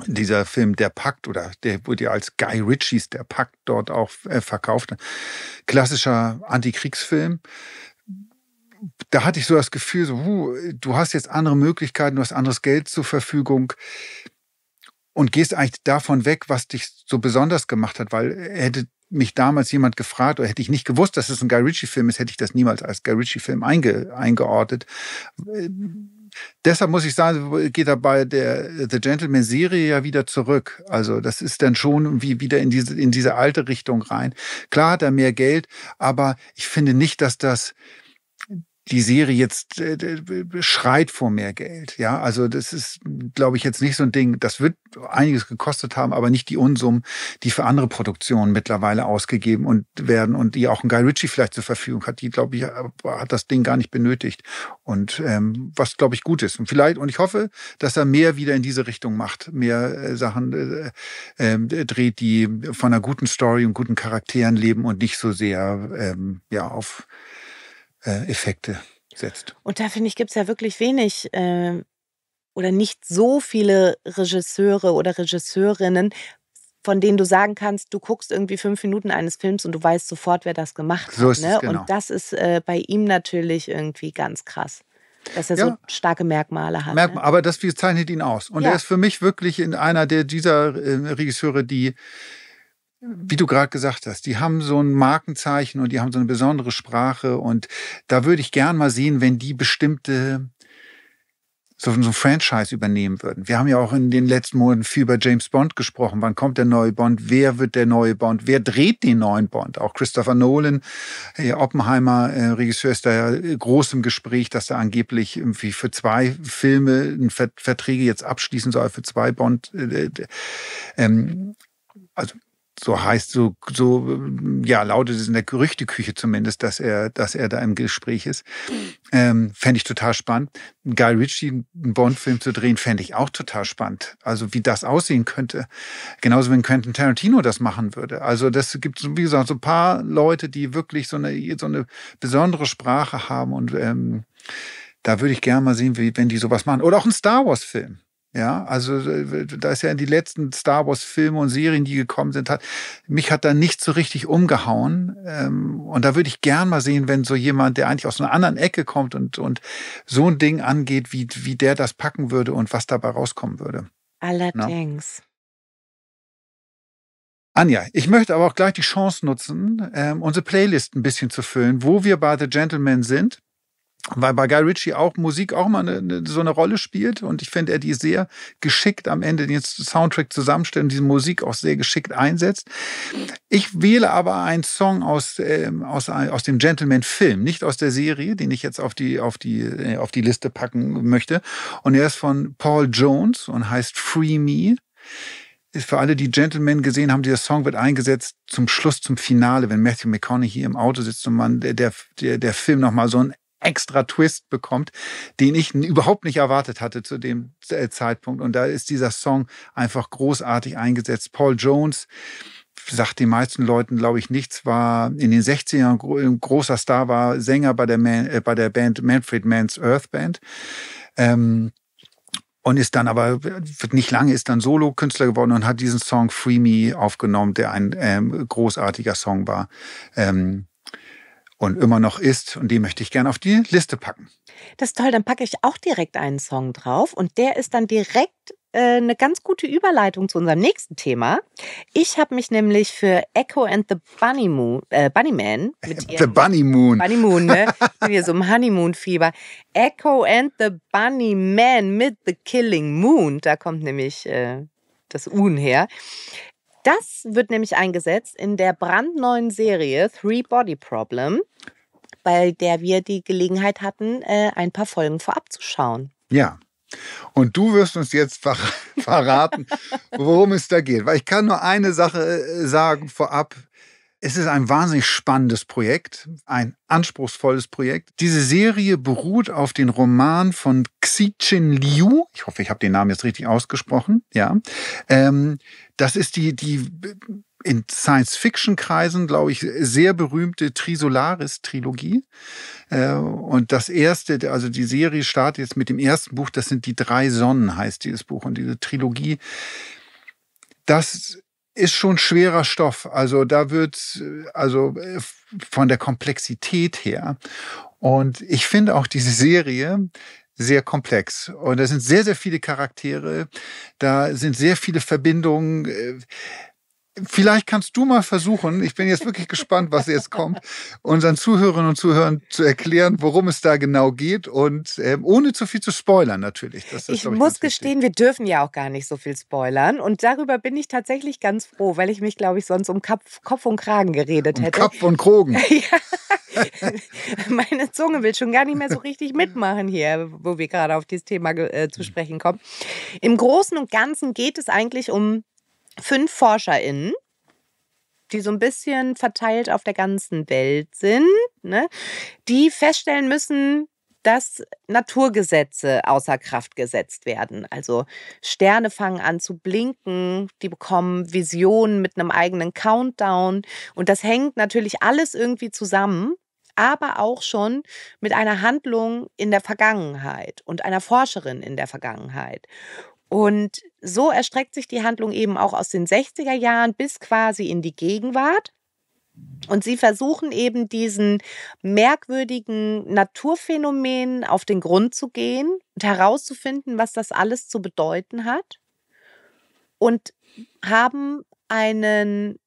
dieser Film Der Pakt oder der wurde ja als Guy Ritchies Der Pakt dort auch äh, verkauft. Klassischer Antikriegsfilm. Da hatte ich so das Gefühl, so, du hast jetzt andere Möglichkeiten, du hast anderes Geld zur Verfügung und gehst eigentlich davon weg, was dich so besonders gemacht hat, weil äh, hätte mich damals jemand gefragt oder hätte ich nicht gewusst, dass es ein Guy Ritchie-Film ist, hätte ich das niemals als Guy Ritchie-Film einge, eingeordnet. Äh, deshalb muss ich sagen, geht dabei der The Gentleman-Serie ja wieder zurück. Also das ist dann schon wie wieder in diese, in diese alte Richtung rein. Klar hat er mehr Geld, aber ich finde nicht, dass das die Serie jetzt äh, schreit vor mehr Geld. Ja, also das ist, glaube ich, jetzt nicht so ein Ding. Das wird einiges gekostet haben, aber nicht die Unsummen, die für andere Produktionen mittlerweile ausgegeben und werden und die auch ein Guy Ritchie vielleicht zur Verfügung hat. Die, glaube ich, äh, hat das Ding gar nicht benötigt. Und ähm, was, glaube ich, gut ist. Und vielleicht, und ich hoffe, dass er mehr wieder in diese Richtung macht, mehr äh, Sachen äh, äh, dreht, die von einer guten Story und guten Charakteren leben und nicht so sehr ähm, ja auf äh, Effekte setzt. Und da finde ich, gibt es ja wirklich wenig äh, oder nicht so viele Regisseure oder Regisseurinnen, von denen du sagen kannst, du guckst irgendwie fünf Minuten eines Films und du weißt sofort, wer das gemacht so hat. Ne? Genau. Und das ist äh, bei ihm natürlich irgendwie ganz krass. Dass er ja. so starke Merkmale hat. Merkmal, ne? Aber das zeichnet ihn aus. Und ja. er ist für mich wirklich in einer der dieser äh, Regisseure, die wie du gerade gesagt hast, die haben so ein Markenzeichen und die haben so eine besondere Sprache. Und da würde ich gern mal sehen, wenn die bestimmte so ein Franchise übernehmen würden. Wir haben ja auch in den letzten Monaten viel über James Bond gesprochen. Wann kommt der neue Bond? Wer wird der neue Bond? Wer dreht den neuen Bond? Auch Christopher Nolan, hey, äh, Oppenheimer, äh, Regisseur, ist da ja äh, groß im Gespräch, dass er angeblich irgendwie für zwei Filme Verträge jetzt abschließen soll, für zwei Bond. Äh, äh, ähm, also so heißt so so ja lautet es in der Gerüchteküche zumindest, dass er dass er da im Gespräch ist. Ähm, fände ich total spannend. Guy Ritchie einen Bond-Film zu drehen, fände ich auch total spannend. Also wie das aussehen könnte. Genauso wenn Quentin Tarantino das machen würde. Also das gibt wie gesagt so ein paar Leute, die wirklich so eine so eine besondere Sprache haben und ähm, da würde ich gerne mal sehen, wie, wenn die sowas machen. Oder auch ein Star Wars-Film. Ja, also äh, da ist ja in die letzten Star Wars Filme und Serien, die gekommen sind, hat mich hat da nicht so richtig umgehauen. Ähm, und da würde ich gern mal sehen, wenn so jemand, der eigentlich aus einer anderen Ecke kommt und und so ein Ding angeht, wie wie der das packen würde und was dabei rauskommen würde. Ne? Allerdings. Ja. Anja, ich möchte aber auch gleich die Chance nutzen, ähm, unsere Playlist ein bisschen zu füllen, wo wir bei The Gentleman sind weil bei Guy Ritchie auch Musik auch mal eine, eine, so eine Rolle spielt und ich finde, er die sehr geschickt am Ende den Soundtrack zusammenstellt und diese Musik auch sehr geschickt einsetzt. Ich wähle aber einen Song aus, ähm, aus, aus dem Gentleman-Film, nicht aus der Serie, den ich jetzt auf die, auf, die, äh, auf die Liste packen möchte. Und er ist von Paul Jones und heißt Free Me Ist für alle, die Gentlemen gesehen haben, dieser Song wird eingesetzt zum Schluss, zum Finale, wenn Matthew McConaughey hier im Auto sitzt und man der, der, der Film nochmal so ein extra Twist bekommt, den ich überhaupt nicht erwartet hatte zu dem äh, Zeitpunkt. Und da ist dieser Song einfach großartig eingesetzt. Paul Jones sagt den meisten Leuten, glaube ich, nichts, war in den 60ern ein äh, großer Star, war Sänger bei der, Man, äh, bei der Band Manfred Mann's Earth Band. Ähm, und ist dann aber nicht lange ist dann Solo-Künstler geworden und hat diesen Song Free Me aufgenommen, der ein ähm, großartiger Song war. Ähm, und immer noch ist. Und die möchte ich gerne auf die Liste packen. Das ist toll, dann packe ich auch direkt einen Song drauf und der ist dann direkt äh, eine ganz gute Überleitung zu unserem nächsten Thema. Ich habe mich nämlich für Echo and the Bunny Moon, äh, Bunny Man mit The Bunny Moon. Bunny Moon, ne? Hier so im Honeymoon-Fieber. Echo and the Bunny Man mit The Killing Moon. Da kommt nämlich äh, das Un her. Das wird nämlich eingesetzt in der brandneuen Serie Three Body Problem, bei der wir die Gelegenheit hatten, äh, ein paar Folgen vorab zu schauen. Ja, und du wirst uns jetzt ver verraten, worum es da geht. Weil ich kann nur eine Sache äh, sagen vorab. Es ist ein wahnsinnig spannendes Projekt, ein anspruchsvolles Projekt. Diese Serie beruht auf den Roman von Xichin Liu. Ich hoffe, ich habe den Namen jetzt richtig ausgesprochen. Ja, ähm, das ist die die in Science-Fiction-Kreisen, glaube ich, sehr berühmte Trisolaris-Trilogie. Äh, und das erste, also die Serie startet jetzt mit dem ersten Buch, das sind die drei Sonnen, heißt dieses Buch. Und diese Trilogie, das ist schon schwerer Stoff. Also da wird, also äh, von der Komplexität her. Und ich finde auch diese Serie sehr komplex. Und da sind sehr, sehr viele Charaktere. Da sind sehr viele Verbindungen. Äh, Vielleicht kannst du mal versuchen, ich bin jetzt wirklich gespannt, was jetzt kommt, unseren Zuhörerinnen und Zuhörern zu erklären, worum es da genau geht und äh, ohne zu viel zu spoilern natürlich. Das ist, ich, ich muss gestehen, wir dürfen ja auch gar nicht so viel spoilern und darüber bin ich tatsächlich ganz froh, weil ich mich, glaube ich, sonst um Kopf, Kopf und Kragen geredet um hätte. Kopf und Krogen. Meine Zunge will schon gar nicht mehr so richtig mitmachen hier, wo wir gerade auf dieses Thema äh, zu sprechen kommen. Im Großen und Ganzen geht es eigentlich um fünf ForscherInnen, die so ein bisschen verteilt auf der ganzen Welt sind, ne, die feststellen müssen, dass Naturgesetze außer Kraft gesetzt werden. Also Sterne fangen an zu blinken, die bekommen Visionen mit einem eigenen Countdown. Und das hängt natürlich alles irgendwie zusammen, aber auch schon mit einer Handlung in der Vergangenheit und einer Forscherin in der Vergangenheit. Und so erstreckt sich die Handlung eben auch aus den 60er Jahren bis quasi in die Gegenwart. Und sie versuchen eben diesen merkwürdigen Naturphänomen auf den Grund zu gehen und herauszufinden, was das alles zu bedeuten hat. Und haben einen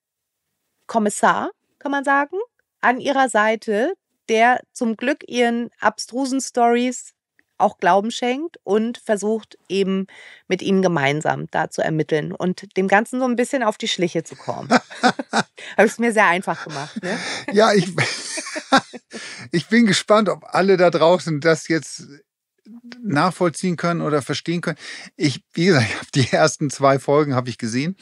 Kommissar, kann man sagen, an ihrer Seite, der zum Glück ihren abstrusen Stories auch Glauben schenkt und versucht eben mit ihnen gemeinsam da zu ermitteln und dem Ganzen so ein bisschen auf die Schliche zu kommen. Habe ich es mir sehr einfach gemacht. Ne? Ja, ich, ich bin gespannt, ob alle da draußen das jetzt nachvollziehen können oder verstehen können. Ich, wie gesagt, ich die ersten zwei Folgen habe ich gesehen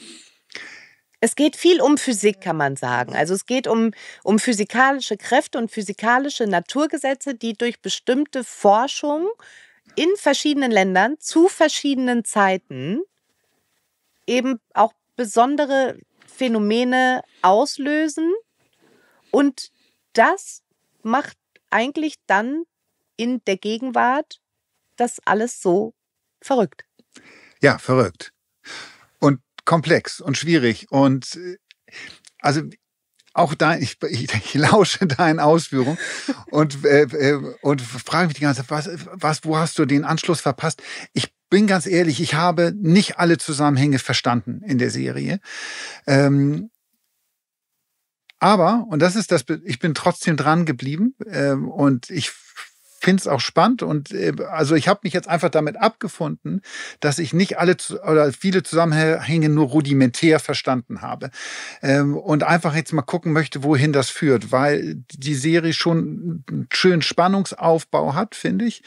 es geht viel um Physik, kann man sagen. Also es geht um, um physikalische Kräfte und physikalische Naturgesetze, die durch bestimmte Forschung in verschiedenen Ländern zu verschiedenen Zeiten eben auch besondere Phänomene auslösen. Und das macht eigentlich dann in der Gegenwart das alles so verrückt. Ja, verrückt komplex und schwierig. Und äh, also auch dein, ich, ich, ich lausche deinen Ausführungen und, äh, äh, und frage mich die ganze Zeit, was, was, wo hast du den Anschluss verpasst? Ich bin ganz ehrlich, ich habe nicht alle Zusammenhänge verstanden in der Serie. Ähm, aber, und das ist das, ich bin trotzdem dran geblieben ähm, und ich finde es auch spannend und äh, also ich habe mich jetzt einfach damit abgefunden, dass ich nicht alle oder viele Zusammenhänge nur rudimentär verstanden habe ähm, und einfach jetzt mal gucken möchte, wohin das führt, weil die Serie schon einen schönen Spannungsaufbau hat, finde ich.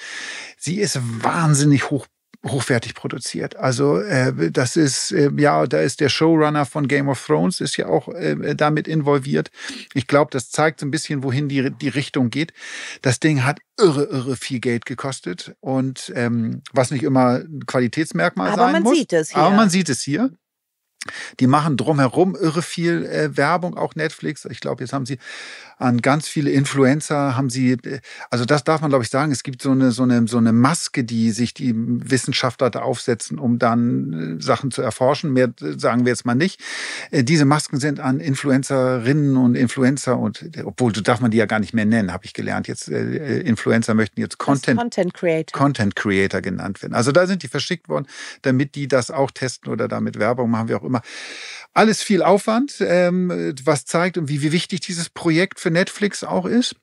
Sie ist wahnsinnig hoch hochwertig produziert. Also äh, das ist, äh, ja, da ist der Showrunner von Game of Thrones, ist ja auch äh, äh damit involviert. Ich glaube, das zeigt so ein bisschen, wohin die, die Richtung geht. Das Ding hat irre, irre viel Geld gekostet und ähm, was nicht immer ein Qualitätsmerkmal Aber sein muss. Aber man sieht es hier. Aber man sieht es hier. Die machen drumherum irre viel äh, Werbung, auch Netflix. Ich glaube, jetzt haben sie an ganz viele Influencer haben sie, also das darf man glaube ich sagen, es gibt so eine, so eine, so eine Maske, die sich die Wissenschaftler da aufsetzen, um dann äh, Sachen zu erforschen. Mehr äh, sagen wir jetzt mal nicht. Äh, diese Masken sind an Influencerinnen und Influencer und, obwohl so darf man die ja gar nicht mehr nennen, habe ich gelernt. Jetzt äh, Influencer möchten jetzt Content, Content Creator. Content Creator genannt werden. Also da sind die verschickt worden, damit die das auch testen oder damit Werbung machen, wie auch immer. Alles viel Aufwand, ähm, was zeigt und wie, wie wichtig dieses Projekt für Netflix auch ist.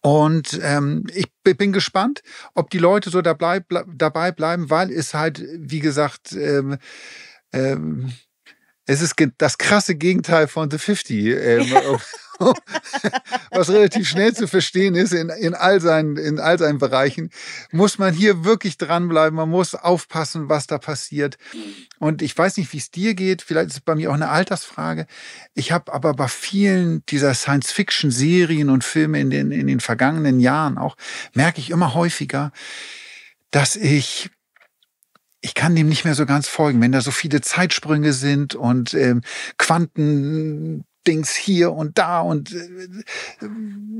Und ähm, ich bin gespannt, ob die Leute so dabei, bleib, dabei bleiben, weil es halt, wie gesagt, ähm, ähm, es ist das krasse Gegenteil von The 50, ähm, was relativ schnell zu verstehen ist in, in, all seinen, in all seinen Bereichen. Muss man hier wirklich dranbleiben, man muss aufpassen, was da passiert. Und ich weiß nicht, wie es dir geht, vielleicht ist es bei mir auch eine Altersfrage. Ich habe aber bei vielen dieser Science-Fiction-Serien und Filme in den, in den vergangenen Jahren auch, merke ich immer häufiger, dass ich ich kann dem nicht mehr so ganz folgen, wenn da so viele Zeitsprünge sind und ähm, Quantendings hier und da und äh,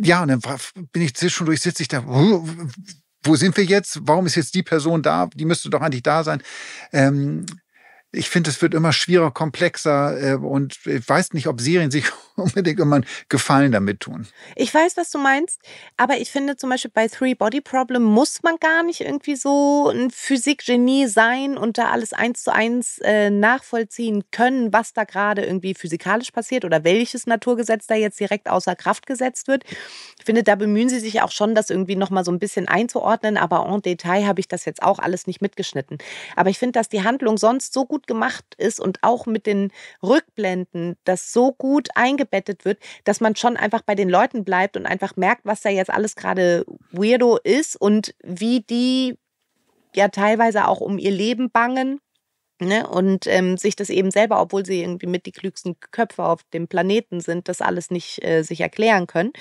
ja, und dann bin ich zwischendurch, sitze ich da, wo sind wir jetzt? Warum ist jetzt die Person da? Die müsste doch eigentlich da sein. Ähm, ich finde, es wird immer schwieriger, komplexer äh, und ich weiß nicht, ob Serien sich unbedingt immer einen Gefallen damit tun. Ich weiß, was du meinst, aber ich finde zum Beispiel bei Three Body Problem muss man gar nicht irgendwie so ein Physikgenie sein und da alles eins zu eins äh, nachvollziehen können, was da gerade irgendwie physikalisch passiert oder welches Naturgesetz da jetzt direkt außer Kraft gesetzt wird. Ich finde, da bemühen sie sich auch schon, das irgendwie nochmal so ein bisschen einzuordnen, aber en Detail habe ich das jetzt auch alles nicht mitgeschnitten. Aber ich finde, dass die Handlung sonst so gut gemacht ist und auch mit den Rückblenden das so gut eingebaut eingebettet wird, dass man schon einfach bei den Leuten bleibt und einfach merkt, was da jetzt alles gerade weirdo ist und wie die ja teilweise auch um ihr Leben bangen. Ne? Und ähm, sich das eben selber, obwohl sie irgendwie mit die klügsten Köpfe auf dem Planeten sind, das alles nicht äh, sich erklären können.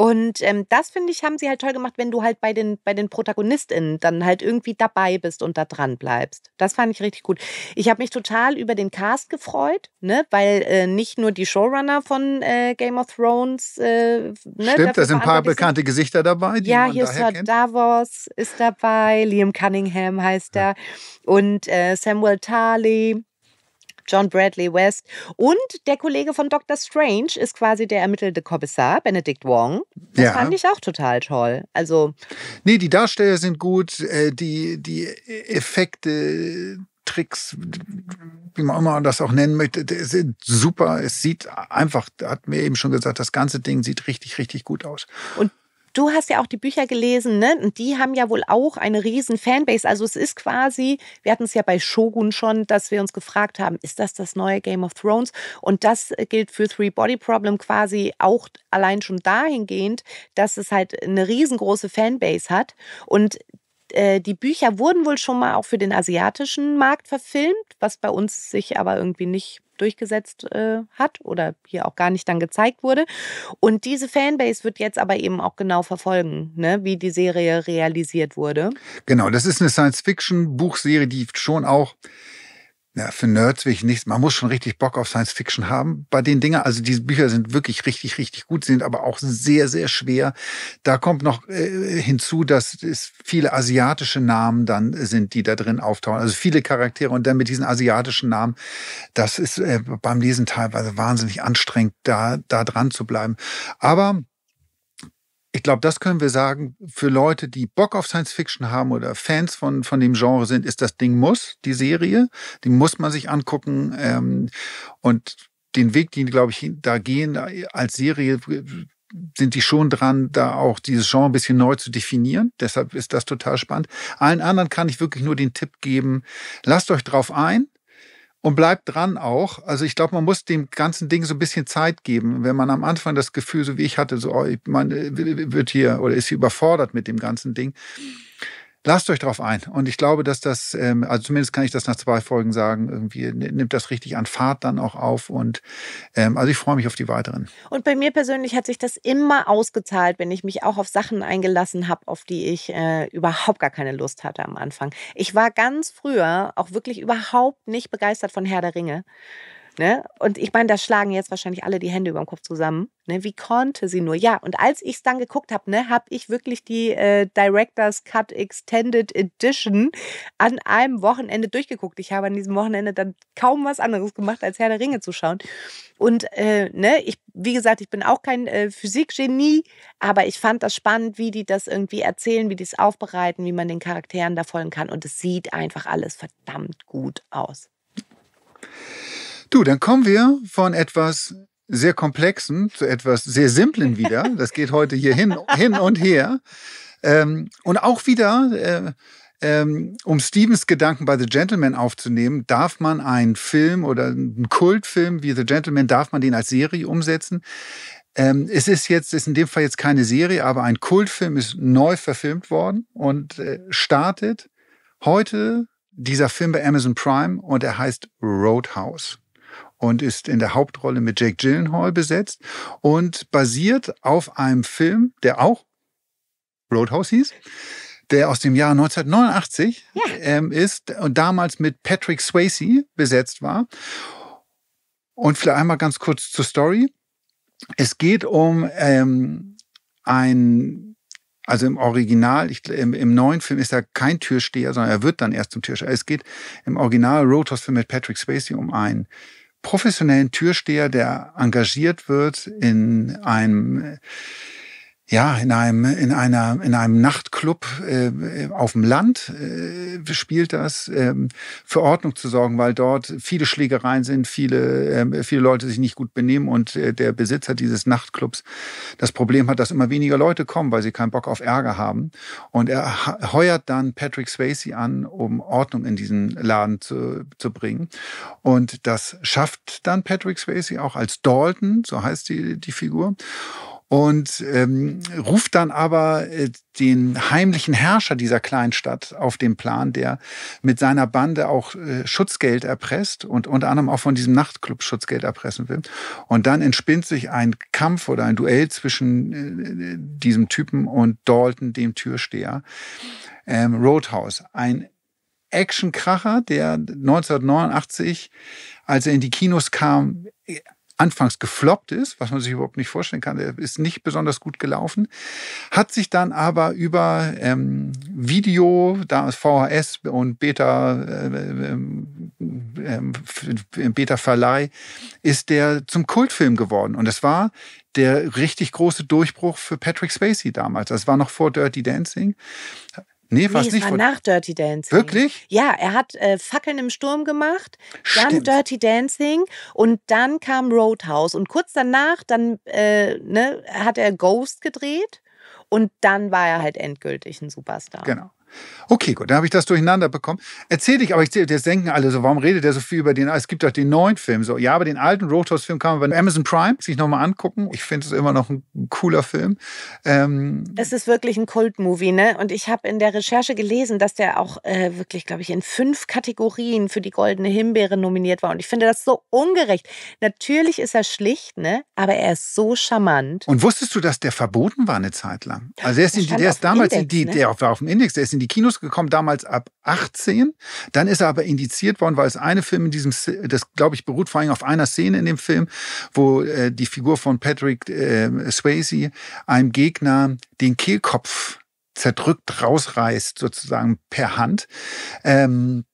Und ähm, das finde ich, haben sie halt toll gemacht, wenn du halt bei den, bei den ProtagonistInnen dann halt irgendwie dabei bist und da dran bleibst. Das fand ich richtig gut. Ich habe mich total über den Cast gefreut, ne? weil äh, nicht nur die Showrunner von äh, Game of Thrones. Äh, ne, Stimmt, da sind ein paar bekannte Gesichter dabei. Die ja, hier ist Sir Davos ist dabei, Liam Cunningham heißt ja. er und äh, Samuel Tarley. John Bradley West und der Kollege von Dr. Strange ist quasi der ermittelte Kommissar, Benedict Wong. Das ja. fand ich auch total toll. Also. Nee, die Darsteller sind gut, äh, die, die Effekte, Tricks, wie man immer das auch nennen möchte, sind super. Es sieht einfach, hat mir eben schon gesagt, das ganze Ding sieht richtig, richtig gut aus. Und Du hast ja auch die Bücher gelesen, ne? Und die haben ja wohl auch eine riesen Fanbase. Also es ist quasi, wir hatten es ja bei Shogun schon, dass wir uns gefragt haben, ist das das neue Game of Thrones? Und das äh, gilt für Three Body Problem quasi auch allein schon dahingehend, dass es halt eine riesengroße Fanbase hat. Und äh, die Bücher wurden wohl schon mal auch für den asiatischen Markt verfilmt, was bei uns sich aber irgendwie nicht durchgesetzt äh, hat oder hier auch gar nicht dann gezeigt wurde. Und diese Fanbase wird jetzt aber eben auch genau verfolgen, ne, wie die Serie realisiert wurde. Genau, das ist eine Science-Fiction-Buchserie, die schon auch ja, für Nerds will ich nichts. Man muss schon richtig Bock auf Science Fiction haben bei den Dingen. Also diese Bücher sind wirklich richtig, richtig gut, sind aber auch sehr, sehr schwer. Da kommt noch äh, hinzu, dass es viele asiatische Namen dann sind, die da drin auftauchen. Also viele Charaktere und dann mit diesen asiatischen Namen. Das ist äh, beim Lesen teilweise wahnsinnig anstrengend, da, da dran zu bleiben. Aber ich glaube, das können wir sagen, für Leute, die Bock auf Science Fiction haben oder Fans von, von dem Genre sind, ist das Ding Muss, die Serie. Die muss man sich angucken. Ähm, und den Weg, den, glaube ich, da gehen als Serie, sind die schon dran, da auch dieses Genre ein bisschen neu zu definieren. Deshalb ist das total spannend. Allen anderen kann ich wirklich nur den Tipp geben, lasst euch drauf ein und bleibt dran auch. Also ich glaube, man muss dem ganzen Ding so ein bisschen Zeit geben. Wenn man am Anfang das Gefühl, so wie ich hatte, so, oh, man wird hier oder ist hier überfordert mit dem ganzen Ding Lasst euch drauf ein. Und ich glaube, dass das, ähm, also zumindest kann ich das nach zwei Folgen sagen, irgendwie nimmt das richtig an Fahrt dann auch auf. Und ähm, also ich freue mich auf die weiteren. Und bei mir persönlich hat sich das immer ausgezahlt, wenn ich mich auch auf Sachen eingelassen habe, auf die ich äh, überhaupt gar keine Lust hatte am Anfang. Ich war ganz früher auch wirklich überhaupt nicht begeistert von Herr der Ringe. Ne? Und ich meine, da schlagen jetzt wahrscheinlich alle die Hände über dem Kopf zusammen. Ne? Wie konnte sie nur? Ja, und als ich es dann geguckt habe, ne, habe ich wirklich die äh, Directors Cut Extended Edition an einem Wochenende durchgeguckt. Ich habe an diesem Wochenende dann kaum was anderes gemacht, als Herr der Ringe zu schauen. Und äh, ne, ich, wie gesagt, ich bin auch kein äh, Physikgenie, aber ich fand das spannend, wie die das irgendwie erzählen, wie die es aufbereiten, wie man den Charakteren da folgen kann. Und es sieht einfach alles verdammt gut aus. Du, dann kommen wir von etwas sehr komplexen zu etwas sehr simplen wieder. Das geht heute hier hin, hin und her. Ähm, und auch wieder, äh, ähm, um Stevens Gedanken bei The Gentleman aufzunehmen, darf man einen Film oder einen Kultfilm wie The Gentleman, darf man den als Serie umsetzen? Ähm, es ist jetzt, ist in dem Fall jetzt keine Serie, aber ein Kultfilm ist neu verfilmt worden und äh, startet heute dieser Film bei Amazon Prime und er heißt Roadhouse und ist in der Hauptrolle mit Jake Gyllenhaal besetzt und basiert auf einem Film, der auch Roadhouse hieß, der aus dem Jahr 1989 ja. ähm, ist und damals mit Patrick Swayze besetzt war. Und vielleicht einmal ganz kurz zur Story. Es geht um ähm, ein also im Original, ich, im, im, neuen Film ist er kein Türsteher, sondern er wird dann erst zum Türsteher. Es geht im Original Roadhouse-Film mit Patrick Swayze um einen professionellen Türsteher, der engagiert wird in einem ja, in einem, in einer, in einem Nachtclub äh, auf dem Land äh, spielt das, äh, für Ordnung zu sorgen, weil dort viele Schlägereien sind, viele, äh, viele Leute sich nicht gut benehmen und äh, der Besitzer dieses Nachtclubs das Problem hat, dass immer weniger Leute kommen, weil sie keinen Bock auf Ärger haben. Und er heuert dann Patrick Swayze an, um Ordnung in diesen Laden zu, zu bringen. Und das schafft dann Patrick Swayze auch als Dalton, so heißt die, die Figur und ähm, ruft dann aber äh, den heimlichen Herrscher dieser Kleinstadt auf den Plan, der mit seiner Bande auch äh, Schutzgeld erpresst und unter anderem auch von diesem Nachtclub Schutzgeld erpressen will. Und dann entspinnt sich ein Kampf oder ein Duell zwischen äh, diesem Typen und Dalton, dem Türsteher. Ähm, Roadhouse, ein Actionkracher, der 1989, als er in die Kinos kam, äh, anfangs gefloppt ist, was man sich überhaupt nicht vorstellen kann, der ist nicht besonders gut gelaufen, hat sich dann aber über ähm, Video, da ist VHS und Beta, äh, äh, Beta Verleih, ist der zum Kultfilm geworden. Und es war der richtig große Durchbruch für Patrick Spacey damals. Das war noch vor Dirty Dancing. Nee, nee fast nicht. War nach Dirty Dancing. Wirklich? Ja, er hat äh, Fackeln im Sturm gemacht, Stimmt. dann Dirty Dancing und dann kam Roadhouse. Und kurz danach, dann äh, ne, hat er Ghost gedreht und dann war er halt endgültig ein Superstar. Genau. Okay, gut, dann habe ich das durcheinander bekommen. Erzähl dich, aber ich jetzt denken alle so, warum redet der so viel über den, es gibt doch den neuen Film. So, ja, aber den alten Roadhouse-Film kann man bei Amazon Prime sich nochmal angucken. Ich finde es immer noch ein cooler Film. Ähm es ist wirklich ein Kultmovie, ne? Und ich habe in der Recherche gelesen, dass der auch äh, wirklich, glaube ich, in fünf Kategorien für die Goldene Himbeere nominiert war. Und ich finde das so ungerecht. Natürlich ist er schlicht, ne? Aber er ist so charmant. Und wusstest du, dass der verboten war eine Zeit lang? Also er ist, in, der ist damals, Index, in die, ne? der war auf dem Index, der ist in in die Kinos gekommen, damals ab 18. Dann ist er aber indiziert worden, weil es eine Film in diesem, das glaube ich beruht vor allem auf einer Szene in dem Film, wo äh, die Figur von Patrick äh, Swayze einem Gegner den Kehlkopf zerdrückt rausreißt, sozusagen per Hand. Ähm,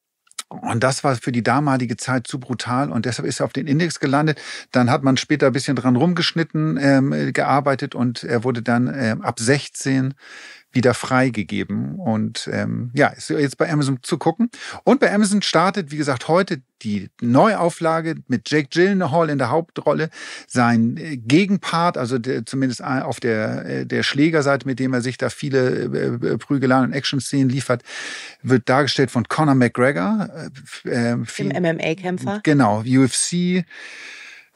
und das war für die damalige Zeit zu brutal und deshalb ist er auf den Index gelandet. Dann hat man später ein bisschen dran rumgeschnitten, ähm, gearbeitet und er wurde dann ähm, ab 16 wieder freigegeben. Und ähm, ja, ist jetzt bei Amazon zu gucken. Und bei Amazon startet, wie gesagt, heute die Neuauflage mit Jake Gyllenhaal in der Hauptrolle, sein äh, Gegenpart, also der, zumindest auf der, äh, der Schlägerseite, mit dem er sich da viele äh, Prügeleien und Action-Szenen liefert, wird dargestellt von Conor McGregor. Äh, viel, Dem MMA-Kämpfer. Genau, UFC.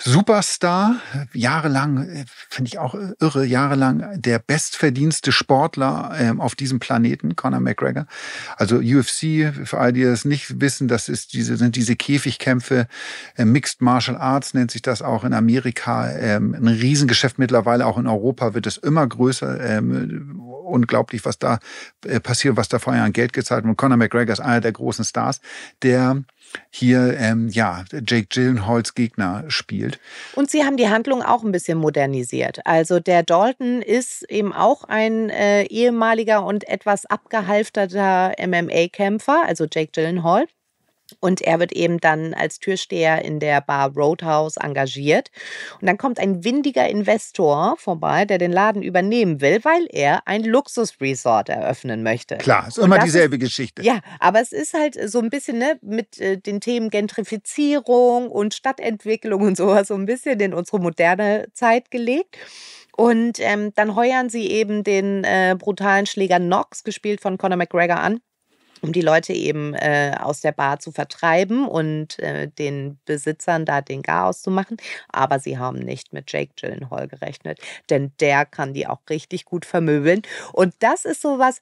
Superstar, jahrelang, äh, finde ich auch äh, irre, jahrelang der bestverdienste Sportler ähm, auf diesem Planeten, Conor McGregor. Also UFC, für all die das nicht wissen, das ist diese, sind diese Käfigkämpfe, äh, Mixed Martial Arts nennt sich das auch in Amerika, ähm, ein Riesengeschäft mittlerweile, auch in Europa wird es immer größer, ähm, äh, unglaublich, was da äh, passiert, was da vorher an Geld gezahlt wird. Conor McGregor ist einer der großen Stars, der hier ähm, ja, Jake Gyllenhaals Gegner spielt. Und sie haben die Handlung auch ein bisschen modernisiert. Also der Dalton ist eben auch ein äh, ehemaliger und etwas abgehalfterter MMA-Kämpfer, also Jake Gyllenhaal. Und er wird eben dann als Türsteher in der Bar Roadhouse engagiert. Und dann kommt ein windiger Investor vorbei, der den Laden übernehmen will, weil er ein Luxusresort eröffnen möchte. Klar, ist immer dieselbe ist, Geschichte. Ja, aber es ist halt so ein bisschen ne, mit äh, den Themen Gentrifizierung und Stadtentwicklung und sowas so ein bisschen in unsere moderne Zeit gelegt. Und ähm, dann heuern sie eben den äh, brutalen Schläger Knox, gespielt von Conor McGregor, an um die Leute eben äh, aus der Bar zu vertreiben und äh, den Besitzern da den Chaos zu machen. Aber sie haben nicht mit Jake Gyllenhaal gerechnet, denn der kann die auch richtig gut vermöbeln. Und das ist sowas,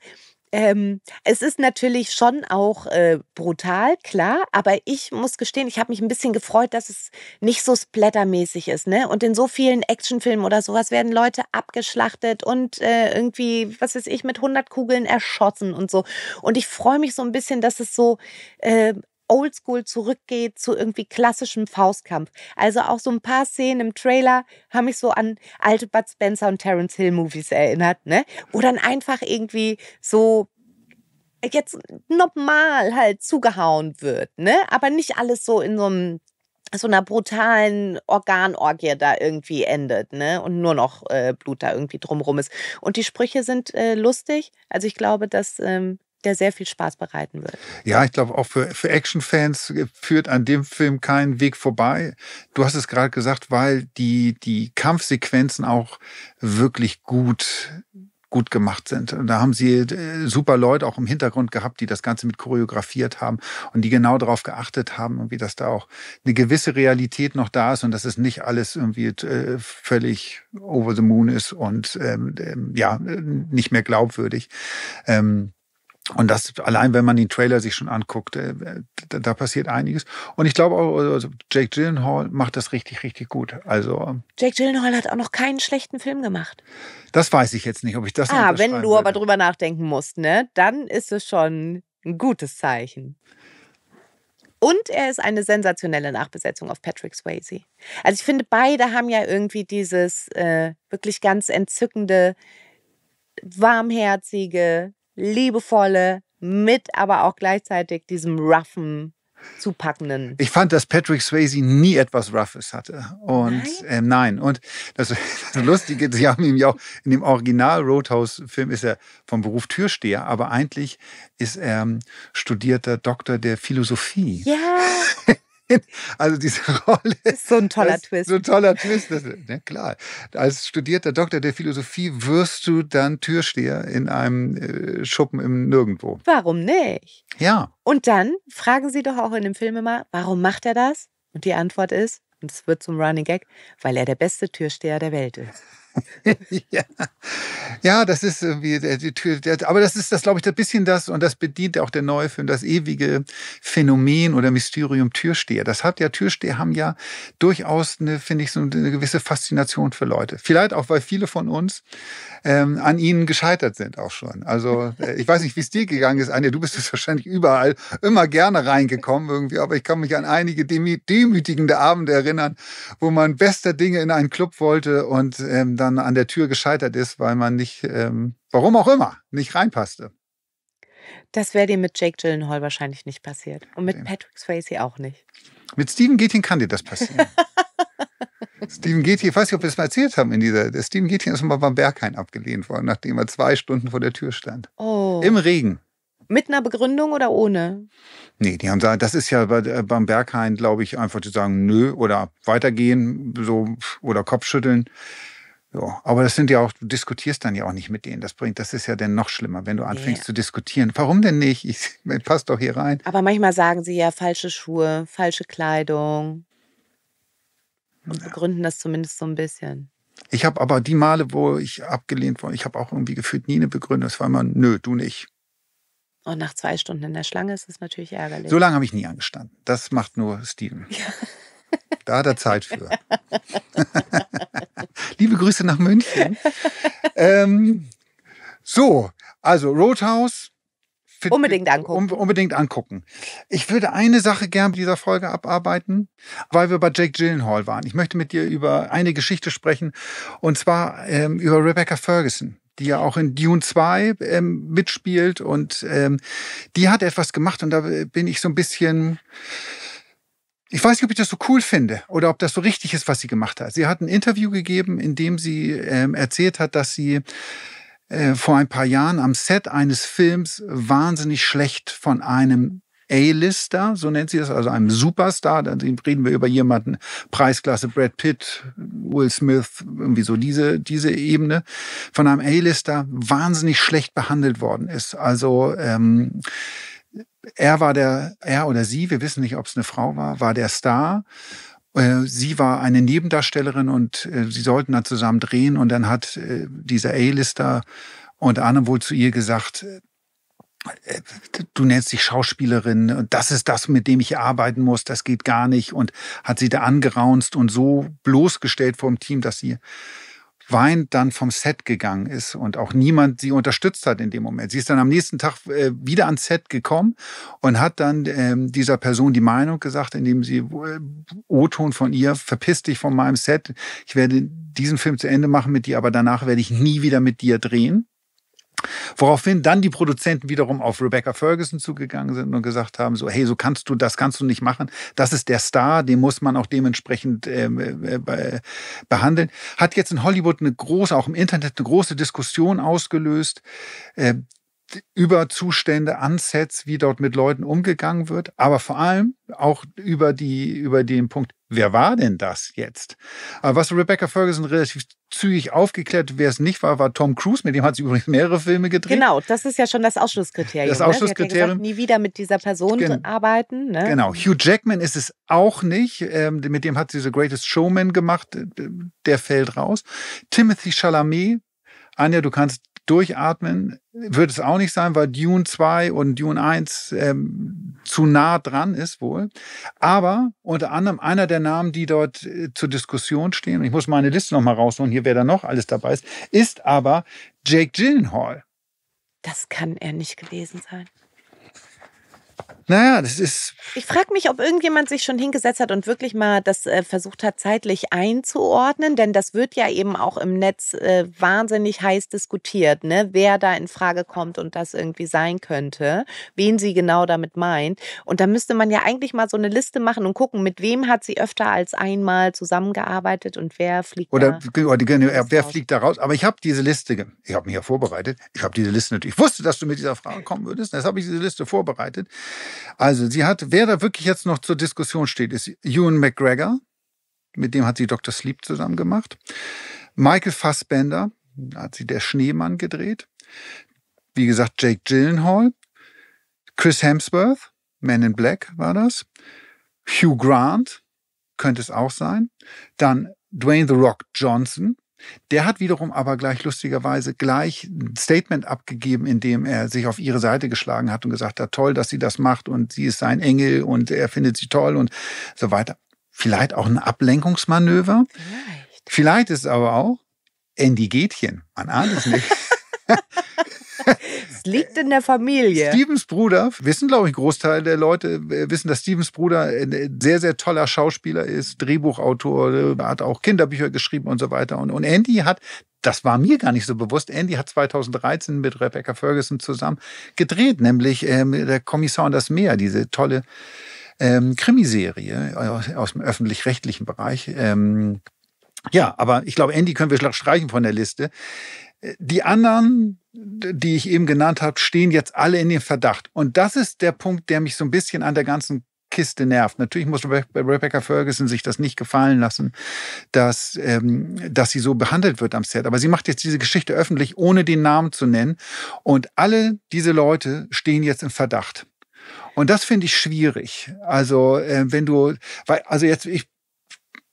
ähm, es ist natürlich schon auch äh, brutal, klar, aber ich muss gestehen, ich habe mich ein bisschen gefreut, dass es nicht so splattermäßig ist. Ne? Und in so vielen Actionfilmen oder sowas werden Leute abgeschlachtet und äh, irgendwie, was weiß ich, mit 100 Kugeln erschossen und so. Und ich freue mich so ein bisschen, dass es so äh, oldschool zurückgeht zu irgendwie klassischem Faustkampf. Also auch so ein paar Szenen im Trailer haben mich so an alte Bud Spencer und Terence Hill Movies erinnert, ne? Wo dann einfach irgendwie so jetzt nochmal halt zugehauen wird, ne? Aber nicht alles so in so einem so einer brutalen Organorgie da irgendwie endet, ne? Und nur noch äh, Blut da irgendwie drumrum ist. Und die Sprüche sind äh, lustig. Also ich glaube, dass ähm, der sehr viel Spaß bereiten wird. Ja, ich glaube, auch für, für Action-Fans führt an dem Film kein Weg vorbei. Du hast es gerade gesagt, weil die, die Kampfsequenzen auch wirklich gut gut gemacht sind. Und da haben sie äh, super Leute auch im Hintergrund gehabt, die das Ganze mit choreografiert haben und die genau darauf geachtet haben, irgendwie, dass da auch eine gewisse Realität noch da ist und dass es nicht alles irgendwie äh, völlig over the moon ist und ähm, ähm ja, äh, nicht mehr glaubwürdig. Ähm, und das allein, wenn man den Trailer sich schon anguckt, äh, da, da, passiert einiges. Und ich glaube auch, also Jake Gyllenhaal macht das richtig, richtig gut. Also ähm, Jake Gyllenhaal hat auch noch keinen schlechten Film gemacht. Das weiß ich jetzt nicht, ob ich das. Ah, wenn du würde. aber drüber nachdenken musst, ne, dann ist es schon ein gutes Zeichen. Und er ist eine sensationelle Nachbesetzung auf Patrick Swayze. Also ich finde, beide haben ja irgendwie dieses äh, wirklich ganz entzückende, warmherzige, liebevolle, mit aber auch gleichzeitig diesem roughen zupackenden. Ich fand, dass Patrick Swayze nie etwas Roughes hatte. Und nein, ähm, nein. und das, das, Lustige, sie haben ihm ja auch in dem Original Roadhouse-Film ist er vom Beruf Türsteher, aber eigentlich ist er ähm, studierter Doktor der Philosophie. Ja. Also diese Rolle. Ist so ein toller ist, Twist. So ein toller Twist. Das, ja ne, klar. Als studierter Doktor der Philosophie wirst du dann Türsteher in einem äh, Schuppen im Nirgendwo. Warum nicht? Ja. Und dann fragen sie doch auch in dem Film immer, warum macht er das? Und die Antwort ist, und es wird zum Running Gag, weil er der beste Türsteher der Welt ist. ja. ja, das ist irgendwie, äh, der, der, aber das ist das, glaube ich, ein bisschen das, und das bedient auch der neue Film, das ewige Phänomen oder Mysterium Türsteher. Das hat ja, Türsteher haben ja durchaus eine, finde ich, so eine gewisse Faszination für Leute. Vielleicht auch, weil viele von uns ähm, an ihnen gescheitert sind auch schon. Also, äh, ich weiß nicht, wie es dir gegangen ist, Anja, du bist es wahrscheinlich überall immer gerne reingekommen irgendwie, aber ich kann mich an einige demütigende Abende erinnern, wo man bester Dinge in einen Club wollte und ähm, dann an der Tür gescheitert ist, weil man nicht, ähm, warum auch immer, nicht reinpasste. Das wäre dir mit Jake Gyllenhaal wahrscheinlich nicht passiert. Und mit Patrick Swayze auch nicht. Mit Steven Gethin kann dir das passieren. Steven Gethin, ich weiß nicht, ob wir es mal erzählt haben in dieser. Der Steven Gethin ist mal beim Berghain abgelehnt worden, nachdem er zwei Stunden vor der Tür stand. Oh. Im Regen. Mit einer Begründung oder ohne? Nee, die haben gesagt, das ist ja äh, beim Berghain, glaube ich, einfach zu sagen, nö, oder weitergehen, so, oder Kopfschütteln. Ja, aber das sind ja auch, du diskutierst dann ja auch nicht mit denen. Das bringt, das ist ja dann noch schlimmer, wenn du anfängst yeah. zu diskutieren. Warum denn nicht? Ich, passt doch hier rein. Aber manchmal sagen sie ja falsche Schuhe, falsche Kleidung. Und begründen das zumindest so ein bisschen. Ich habe aber die Male, wo ich abgelehnt wurde, ich habe auch irgendwie gefühlt nie eine Begründung. Es war immer, nö, du nicht. Und nach zwei Stunden in der Schlange ist es natürlich ärgerlich. So lange habe ich nie angestanden. Das macht nur Steven. Ja. Da hat er Zeit für. Liebe Grüße nach München. ähm, so, also Roadhouse. Fit, unbedingt angucken. unbedingt angucken. Ich würde eine Sache gern mit dieser Folge abarbeiten, weil wir bei Jake Gyllenhaal waren. Ich möchte mit dir über eine Geschichte sprechen und zwar ähm, über Rebecca Ferguson die ja auch in Dune 2 ähm, mitspielt und ähm, die hat etwas gemacht und da bin ich so ein bisschen ich weiß nicht, ob ich das so cool finde oder ob das so richtig ist, was sie gemacht hat. Sie hat ein Interview gegeben, in dem sie ähm, erzählt hat, dass sie äh, vor ein paar Jahren am Set eines Films wahnsinnig schlecht von einem A-Lister, so nennt sie das, also einem Superstar. Dann reden wir über jemanden, Preisklasse Brad Pitt, Will Smith, irgendwie so diese, diese Ebene, von einem A-Lister wahnsinnig schlecht behandelt worden ist. Also ähm, er war der, er oder sie, wir wissen nicht, ob es eine Frau war, war der Star. Äh, sie war eine Nebendarstellerin und äh, sie sollten dann zusammen drehen. Und dann hat äh, dieser A-Lister und Anne wohl zu ihr gesagt, du nennst dich Schauspielerin und das ist das, mit dem ich arbeiten muss, das geht gar nicht. Und hat sie da angeraunzt und so bloßgestellt vom Team, dass sie weinend dann vom Set gegangen ist und auch niemand sie unterstützt hat in dem Moment. Sie ist dann am nächsten Tag äh, wieder ans Set gekommen und hat dann äh, dieser Person die Meinung gesagt, indem sie äh, O-Ton von ihr, verpiss dich von meinem Set, ich werde diesen Film zu Ende machen mit dir, aber danach werde ich nie wieder mit dir drehen. Woraufhin dann die Produzenten wiederum auf Rebecca Ferguson zugegangen sind und gesagt haben, so, hey, so kannst du, das kannst du nicht machen. Das ist der Star, den muss man auch dementsprechend ähm, äh, be behandeln. Hat jetzt in Hollywood eine große, auch im Internet eine große Diskussion ausgelöst. Äh, über Zustände, Ansätze, wie dort mit Leuten umgegangen wird, aber vor allem auch über die, über den Punkt, wer war denn das jetzt? Aber äh, was Rebecca Ferguson relativ zügig aufgeklärt, wer es nicht war, war Tom Cruise, mit dem hat sie übrigens mehrere Filme gedreht. Genau, das ist ja schon das Ausschlusskriterium. Das ne? Ausschlusskriterium. Ne? Ja nie wieder mit dieser Person Gen arbeiten. Ne? Genau, Hugh Jackman ist es auch nicht, ähm, mit dem hat sie The Greatest Showman gemacht, der fällt raus. Timothy Chalamet Anja, du kannst durchatmen. Wird es auch nicht sein, weil Dune 2 und Dune 1 ähm, zu nah dran ist wohl. Aber unter anderem einer der Namen, die dort äh, zur Diskussion stehen, und ich muss meine Liste nochmal rausholen, hier wer da noch alles dabei ist, ist aber Jake Gyllenhaal. Das kann er nicht gewesen sein. Naja, das ist. Ich frage mich, ob irgendjemand sich schon hingesetzt hat und wirklich mal das äh, versucht hat, zeitlich einzuordnen, denn das wird ja eben auch im Netz äh, wahnsinnig heiß diskutiert, ne? wer da in Frage kommt und das irgendwie sein könnte, wen sie genau damit meint. Und da müsste man ja eigentlich mal so eine Liste machen und gucken, mit wem hat sie öfter als einmal zusammengearbeitet und wer fliegt oder, da Oder wer fliegt da raus? Aber ich habe diese Liste, ich habe mich ja vorbereitet, ich habe diese Liste natürlich, ich wusste, dass du mit dieser Frage kommen würdest, deshalb habe ich diese Liste vorbereitet. Also, sie hat, wer da wirklich jetzt noch zur Diskussion steht, ist Ewan McGregor. Mit dem hat sie Dr. Sleep zusammen gemacht. Michael Fassbender, da hat sie Der Schneemann gedreht. Wie gesagt, Jake Gyllenhaal. Chris Hemsworth, Man in Black war das. Hugh Grant, könnte es auch sein. Dann Dwayne The Rock Johnson, der hat wiederum aber gleich lustigerweise gleich ein Statement abgegeben, in dem er sich auf ihre Seite geschlagen hat und gesagt hat, toll, dass sie das macht und sie ist sein Engel und er findet sie toll und so weiter. Vielleicht auch ein Ablenkungsmanöver. Vielleicht, Vielleicht ist es aber auch Andy Gätchen. Man ahnt es nicht. liegt in der Familie. Stevens Bruder, wissen glaube ich Großteil der Leute, äh, wissen, dass Stevens Bruder ein äh, sehr, sehr toller Schauspieler ist, Drehbuchautor, äh, hat auch Kinderbücher geschrieben und so weiter. Und, und Andy hat das war mir gar nicht so bewusst. Andy hat 2013 mit Rebecca Ferguson zusammen gedreht, nämlich ähm, der Kommissar und das Meer, diese tolle ähm, Krimiserie aus, aus dem öffentlich-rechtlichen Bereich. Ähm, ja, aber ich glaube, Andy können wir streichen von der Liste. Die anderen, die ich eben genannt habe, stehen jetzt alle in den Verdacht. Und das ist der Punkt, der mich so ein bisschen an der ganzen Kiste nervt. Natürlich muss Rebecca Ferguson sich das nicht gefallen lassen, dass, ähm, dass sie so behandelt wird am Set. Aber sie macht jetzt diese Geschichte öffentlich, ohne den Namen zu nennen. Und alle diese Leute stehen jetzt im Verdacht. Und das finde ich schwierig. Also, äh, wenn du, weil, also jetzt, ich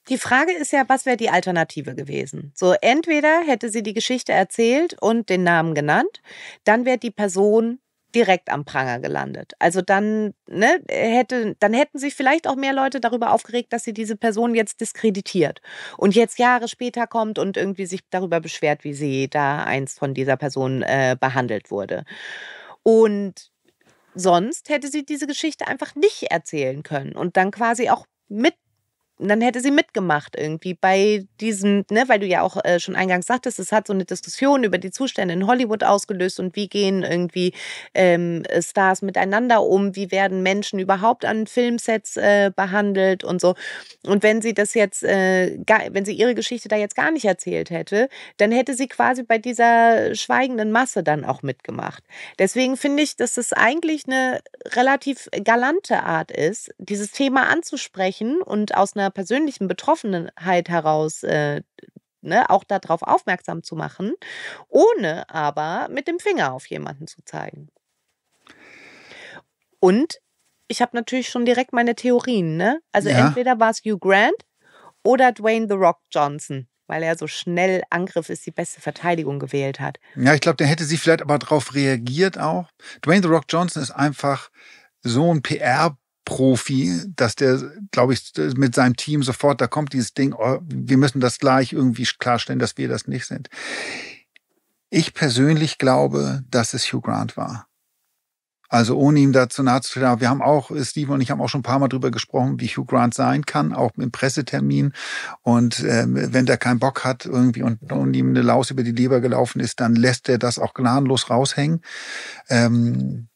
die Frage ist ja, was wäre die Alternative gewesen? So, entweder hätte sie die Geschichte erzählt und den Namen genannt, dann wäre die Person direkt am Pranger gelandet. Also dann, ne, hätte, dann hätten sich vielleicht auch mehr Leute darüber aufgeregt, dass sie diese Person jetzt diskreditiert und jetzt Jahre später kommt und irgendwie sich darüber beschwert, wie sie da einst von dieser Person äh, behandelt wurde. Und sonst hätte sie diese Geschichte einfach nicht erzählen können und dann quasi auch mit dann hätte sie mitgemacht irgendwie bei diesem, ne, weil du ja auch äh, schon eingangs sagtest, es hat so eine Diskussion über die Zustände in Hollywood ausgelöst und wie gehen irgendwie ähm, Stars miteinander um, wie werden Menschen überhaupt an Filmsets äh, behandelt und so. Und wenn sie das jetzt, äh, gar, wenn sie ihre Geschichte da jetzt gar nicht erzählt hätte, dann hätte sie quasi bei dieser schweigenden Masse dann auch mitgemacht. Deswegen finde ich, dass es das eigentlich eine relativ galante Art ist, dieses Thema anzusprechen und aus einer einer persönlichen Betroffenheit heraus äh, ne, auch darauf aufmerksam zu machen, ohne aber mit dem Finger auf jemanden zu zeigen. Und ich habe natürlich schon direkt meine Theorien. Ne? Also ja. entweder war es Hugh Grant oder Dwayne The Rock Johnson weil er so schnell Angriff ist die beste Verteidigung gewählt hat. Ja, ich glaube, der hätte sie vielleicht aber darauf reagiert auch. Dwayne The Rock Johnson ist einfach so ein PR Profi, dass der, glaube ich, mit seinem Team sofort, da kommt dieses Ding, oh, wir müssen das gleich irgendwie klarstellen, dass wir das nicht sind. Ich persönlich glaube, dass es Hugh Grant war. Also ohne ihm dazu nahe zu treten. Wir haben auch, Steve und ich haben auch schon ein paar Mal drüber gesprochen, wie Hugh Grant sein kann, auch im Pressetermin. Und ähm, wenn der keinen Bock hat irgendwie und, und, ihm eine Laus über die Leber gelaufen ist, dann lässt er das auch gnadenlos raushängen. Ähm,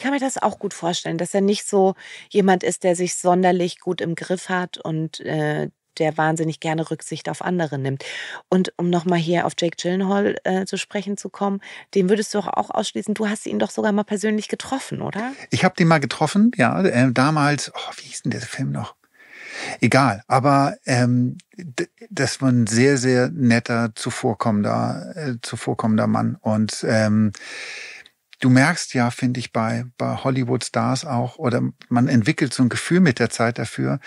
ich kann mir das auch gut vorstellen, dass er nicht so jemand ist, der sich sonderlich gut im Griff hat und äh, der wahnsinnig gerne Rücksicht auf andere nimmt. Und um nochmal hier auf Jake Gyllenhaal äh, zu sprechen zu kommen, den würdest du auch ausschließen. Du hast ihn doch sogar mal persönlich getroffen, oder? Ich habe den mal getroffen, ja. Äh, damals, oh, wie hieß denn der Film noch? Egal, aber ähm, das war ein sehr, sehr netter, zuvorkommender, äh, zuvorkommender Mann. Und ähm, du merkst ja, finde ich, bei, bei Hollywood-Stars auch, oder man entwickelt so ein Gefühl mit der Zeit dafür,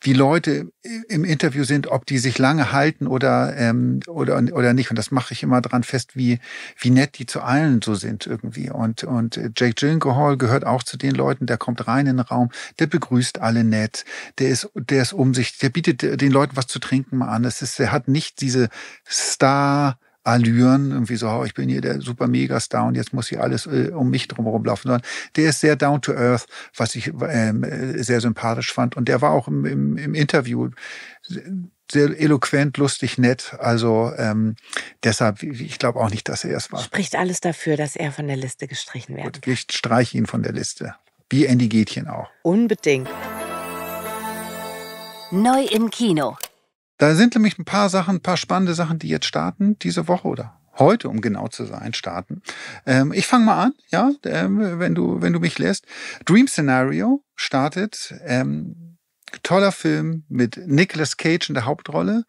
wie Leute im Interview sind, ob die sich lange halten oder ähm, oder oder nicht. Und das mache ich immer dran fest, wie wie nett die zu allen so sind irgendwie. Und und Jake Gyllenhaal gehört auch zu den Leuten, der kommt rein in den Raum, der begrüßt alle nett, der ist der ist um sich, der bietet den Leuten was zu trinken mal an. Es ist, er hat nicht diese Star Allüren, irgendwie so, oh, ich bin hier der super Megastar und jetzt muss hier alles äh, um mich drumherum laufen, sondern der ist sehr down to earth, was ich ähm, äh, sehr sympathisch fand. Und der war auch im, im, im Interview sehr eloquent, lustig, nett. Also ähm, deshalb, ich glaube auch nicht, dass er es war. Spricht alles dafür, dass er von der Liste gestrichen wird. Gut, ich streiche ihn von der Liste. Wie Andy Gätchen auch. Unbedingt. Neu im Kino. Da sind nämlich ein paar Sachen, ein paar spannende Sachen, die jetzt starten, diese Woche oder heute, um genau zu sein, starten. Ähm, ich fange mal an, ja, ähm, wenn, du, wenn du mich lässt. Dream Scenario startet. Ähm, toller Film mit Nicolas Cage in der Hauptrolle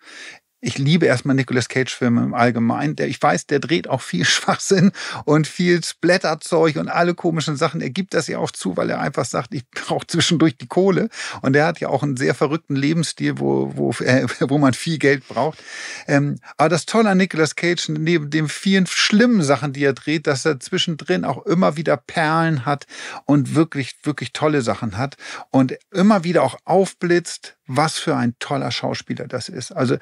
ich liebe erstmal Nicolas Cage-Filme im Allgemeinen. Der, ich weiß, der dreht auch viel Schwachsinn und viel Splatterzeug und alle komischen Sachen. Er gibt das ja auch zu, weil er einfach sagt, ich brauche zwischendurch die Kohle. Und er hat ja auch einen sehr verrückten Lebensstil, wo, wo, äh, wo man viel Geld braucht. Ähm, aber das Tolle an Nicolas Cage, neben den vielen schlimmen Sachen, die er dreht, dass er zwischendrin auch immer wieder Perlen hat und wirklich, wirklich tolle Sachen hat und immer wieder auch aufblitzt, was für ein toller Schauspieler das ist. Also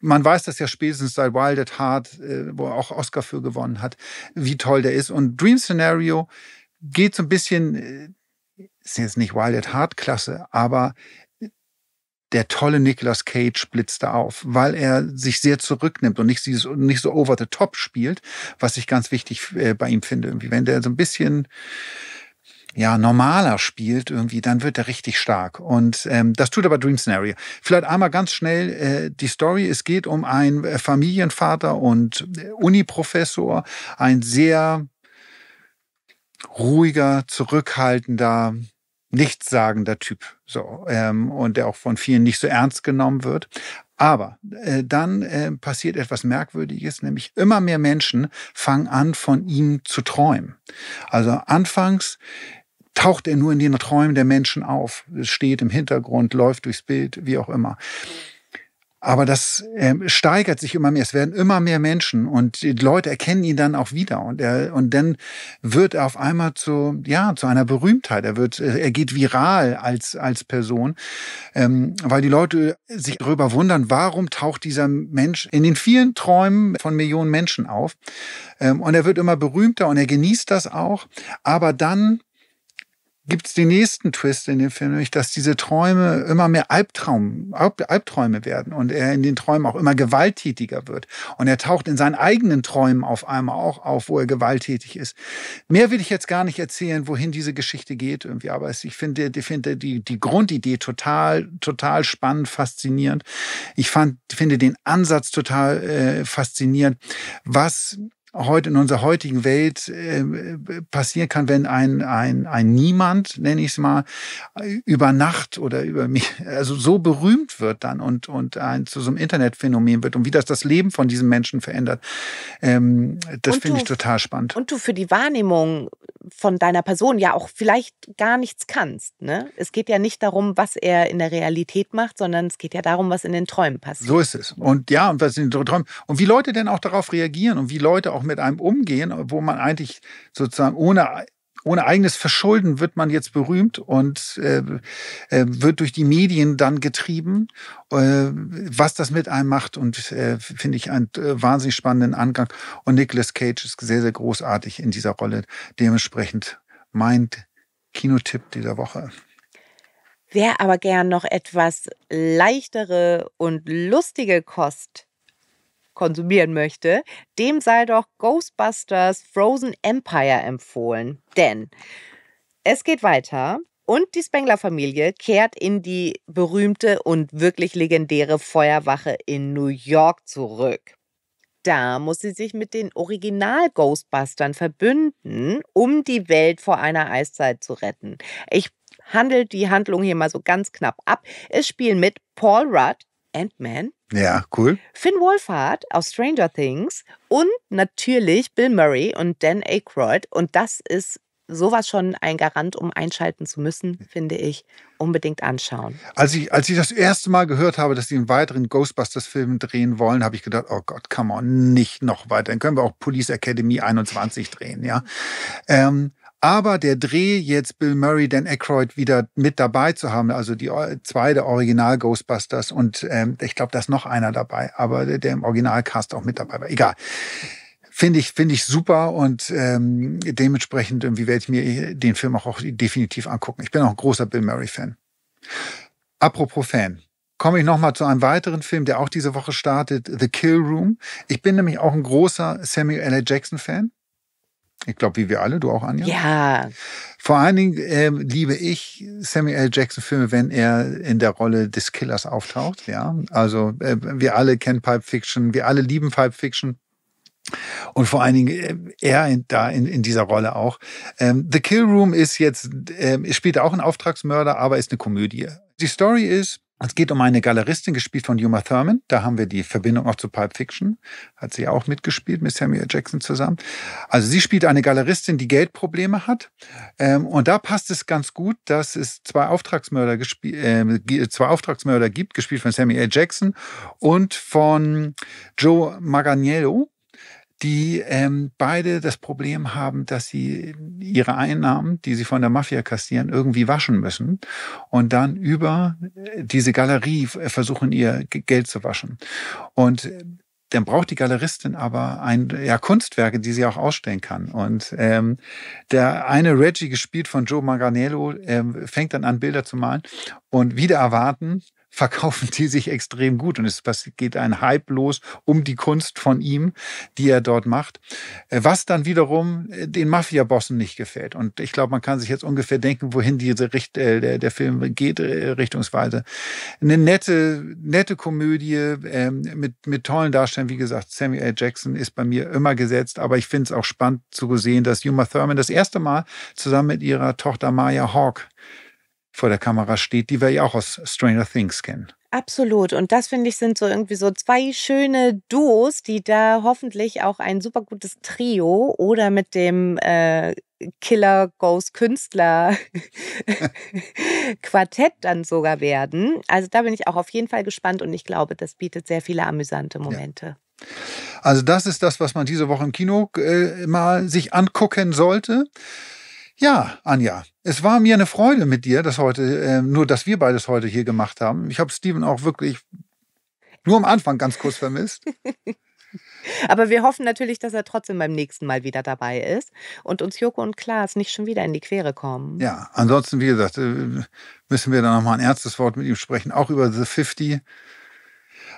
man weiß das ja spätestens seit Wild at Heart, äh, wo er auch Oscar für gewonnen hat, wie toll der ist. Und Dream Scenario geht so ein bisschen, äh, ist jetzt nicht Wild at Heart Klasse, aber der tolle Nicolas Cage blitzt da auf, weil er sich sehr zurücknimmt und nicht, dieses, nicht so over the top spielt, was ich ganz wichtig äh, bei ihm finde. wenn der so ein bisschen ja, normaler spielt irgendwie, dann wird er richtig stark. Und ähm, das tut aber Dream Scenario. Vielleicht einmal ganz schnell äh, die Story. Es geht um einen äh, Familienvater und äh, Uniprofessor, ein sehr ruhiger, zurückhaltender, nichtssagender Typ. So, ähm, und der auch von vielen nicht so ernst genommen wird. Aber äh, dann äh, passiert etwas Merkwürdiges, nämlich immer mehr Menschen fangen an, von ihm zu träumen. Also anfangs taucht er nur in den Träumen der Menschen auf, steht im Hintergrund, läuft durchs Bild, wie auch immer. Aber das äh, steigert sich immer mehr. Es werden immer mehr Menschen und die Leute erkennen ihn dann auch wieder. Und er, und dann wird er auf einmal zu, ja, zu einer Berühmtheit. Er wird, äh, er geht viral als, als Person, ähm, weil die Leute sich darüber wundern, warum taucht dieser Mensch in den vielen Träumen von Millionen Menschen auf. Ähm, und er wird immer berühmter und er genießt das auch. Aber dann gibt es den nächsten Twist in dem Film, nämlich dass diese Träume immer mehr Albtraum, Albträume werden und er in den Träumen auch immer gewalttätiger wird. Und er taucht in seinen eigenen Träumen auf einmal auch auf, wo er gewalttätig ist. Mehr will ich jetzt gar nicht erzählen, wohin diese Geschichte geht irgendwie, aber ich finde, ich finde die, die Grundidee total, total spannend, faszinierend. Ich fand, finde den Ansatz total äh, faszinierend, was heute in unserer heutigen Welt äh, passieren kann, wenn ein, ein, ein Niemand, nenne ich es mal, über Nacht oder über mich, also so berühmt wird dann und, und ein, zu so einem Internetphänomen wird und wie das das Leben von diesen Menschen verändert. Ähm, das finde ich total spannend. Und du für die Wahrnehmung von deiner Person ja auch vielleicht gar nichts kannst. Ne? Es geht ja nicht darum, was er in der Realität macht, sondern es geht ja darum, was in den Träumen passiert. So ist es. Und ja, und was in den Träumen. Und wie Leute denn auch darauf reagieren und wie Leute auch mit einem umgehen, wo man eigentlich sozusagen ohne ohne eigenes Verschulden wird man jetzt berühmt und äh, äh, wird durch die Medien dann getrieben, äh, was das mit einem macht und äh, finde ich einen äh, wahnsinnig spannenden Angang. Und Nicolas Cage ist sehr, sehr großartig in dieser Rolle. Dementsprechend mein Kinotipp dieser Woche. Wer aber gern noch etwas leichtere und lustige Kost konsumieren möchte, dem sei doch Ghostbusters Frozen Empire empfohlen. Denn es geht weiter. Und die Spengler-Familie kehrt in die berühmte und wirklich legendäre Feuerwache in New York zurück. Da muss sie sich mit den Original-Ghostbustern verbünden, um die Welt vor einer Eiszeit zu retten. Ich handle die Handlung hier mal so ganz knapp ab. Es spielen mit Paul Rudd, Ant-Man. Ja, cool. Finn Wolfhard aus Stranger Things und natürlich Bill Murray und Dan Aykroyd. Und das ist sowas schon ein Garant, um einschalten zu müssen, finde ich, unbedingt anschauen. Als ich, als ich das erste Mal gehört habe, dass sie einen weiteren Ghostbusters-Film drehen wollen, habe ich gedacht, oh Gott, come on, nicht noch weiter. Dann können wir auch Police Academy 21 drehen, ja. Ähm, aber der Dreh, jetzt Bill Murray, Dan Aykroyd wieder mit dabei zu haben, also die äh, zwei der Original Ghostbusters und ähm, ich glaube, da ist noch einer dabei, aber der, der im Originalcast auch mit dabei war. Egal. Finde ich, find ich super und ähm, dementsprechend irgendwie werde ich mir den Film auch, auch definitiv angucken. Ich bin auch ein großer Bill Murray-Fan. Apropos Fan komme ich nochmal zu einem weiteren Film, der auch diese Woche startet, The Kill Room. Ich bin nämlich auch ein großer Samuel L. Jackson-Fan. Ich glaube, wie wir alle, du auch, Anja. Ja. Vor allen Dingen äh, liebe ich Samuel L. Jackson Filme, wenn er in der Rolle des Killers auftaucht. Ja, also äh, wir alle kennen Pipe Fiction, wir alle lieben Pipe Fiction. Und vor allen Dingen äh, er in, da in, in dieser Rolle auch. Ähm, The Kill Room ist jetzt, ähm, spielt auch einen Auftragsmörder, aber ist eine Komödie. Die Story ist, es geht um eine Galeristin, gespielt von Uma Thurman. Da haben wir die Verbindung auch zu Pulp Fiction. Hat sie auch mitgespielt mit Samuel Jackson zusammen. Also sie spielt eine Galeristin, die Geldprobleme hat. Ähm, und da passt es ganz gut, dass es zwei Auftragsmörder, äh, zwei Auftragsmörder gibt, gespielt von Samuel L. Jackson und von Joe Maganiello die ähm, beide das Problem haben, dass sie ihre Einnahmen, die sie von der Mafia kassieren, irgendwie waschen müssen und dann über äh, diese Galerie äh, versuchen, ihr Geld zu waschen. Und äh, dann braucht die Galeristin aber ein, ja, Kunstwerke, die sie auch ausstellen kann. Und ähm, der eine Reggie, gespielt von Joe Manganiello, ähm, fängt dann an, Bilder zu malen. Und wieder erwarten, verkaufen die sich extrem gut und es geht ein Hype los um die Kunst von ihm, die er dort macht, äh, was dann wiederum äh, den Mafia-Bossen nicht gefällt. Und ich glaube, man kann sich jetzt ungefähr denken, wohin diese Richt äh, der, der Film geht, äh, richtungsweise. Eine nette, nette Komödie äh, mit, mit tollen Darstellern. Wie gesagt, Samuel L. Jackson ist bei mir immer gesetzt, aber ich finde es auch spannend zu sehen, dass Uma Thurman das erste Mal zusammen mit ihrer Tochter Maya Hawke vor der Kamera steht, die wir ja auch aus Stranger Things kennen. Absolut. Und das finde ich sind so irgendwie so zwei schöne Duos, die da hoffentlich auch ein super gutes Trio oder mit dem äh, Killer Ghost Künstler Quartett dann sogar werden. Also da bin ich auch auf jeden Fall gespannt und ich glaube, das bietet sehr viele amüsante Momente. Ja. Also das ist das, was man diese Woche im Kino äh, mal sich angucken sollte. Ja, Anja, es war mir eine Freude mit dir, dass heute, äh, nur dass wir beides heute hier gemacht haben. Ich habe Steven auch wirklich nur am Anfang ganz kurz vermisst. Aber wir hoffen natürlich, dass er trotzdem beim nächsten Mal wieder dabei ist und uns Joko und Klaas nicht schon wieder in die Quere kommen. Ja, ansonsten, wie gesagt, äh, müssen wir dann nochmal ein ernstes Wort mit ihm sprechen, auch über The 50.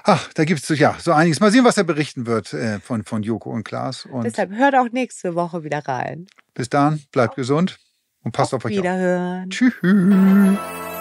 Ach, da gibt es so, ja so einiges. Mal sehen, was er berichten wird äh, von, von Joko und Klaas. Und Deshalb hört auch nächste Woche wieder rein. Bis dann, bleibt gesund und passt auf, auf euch auf. Wiederhören. Tschüss.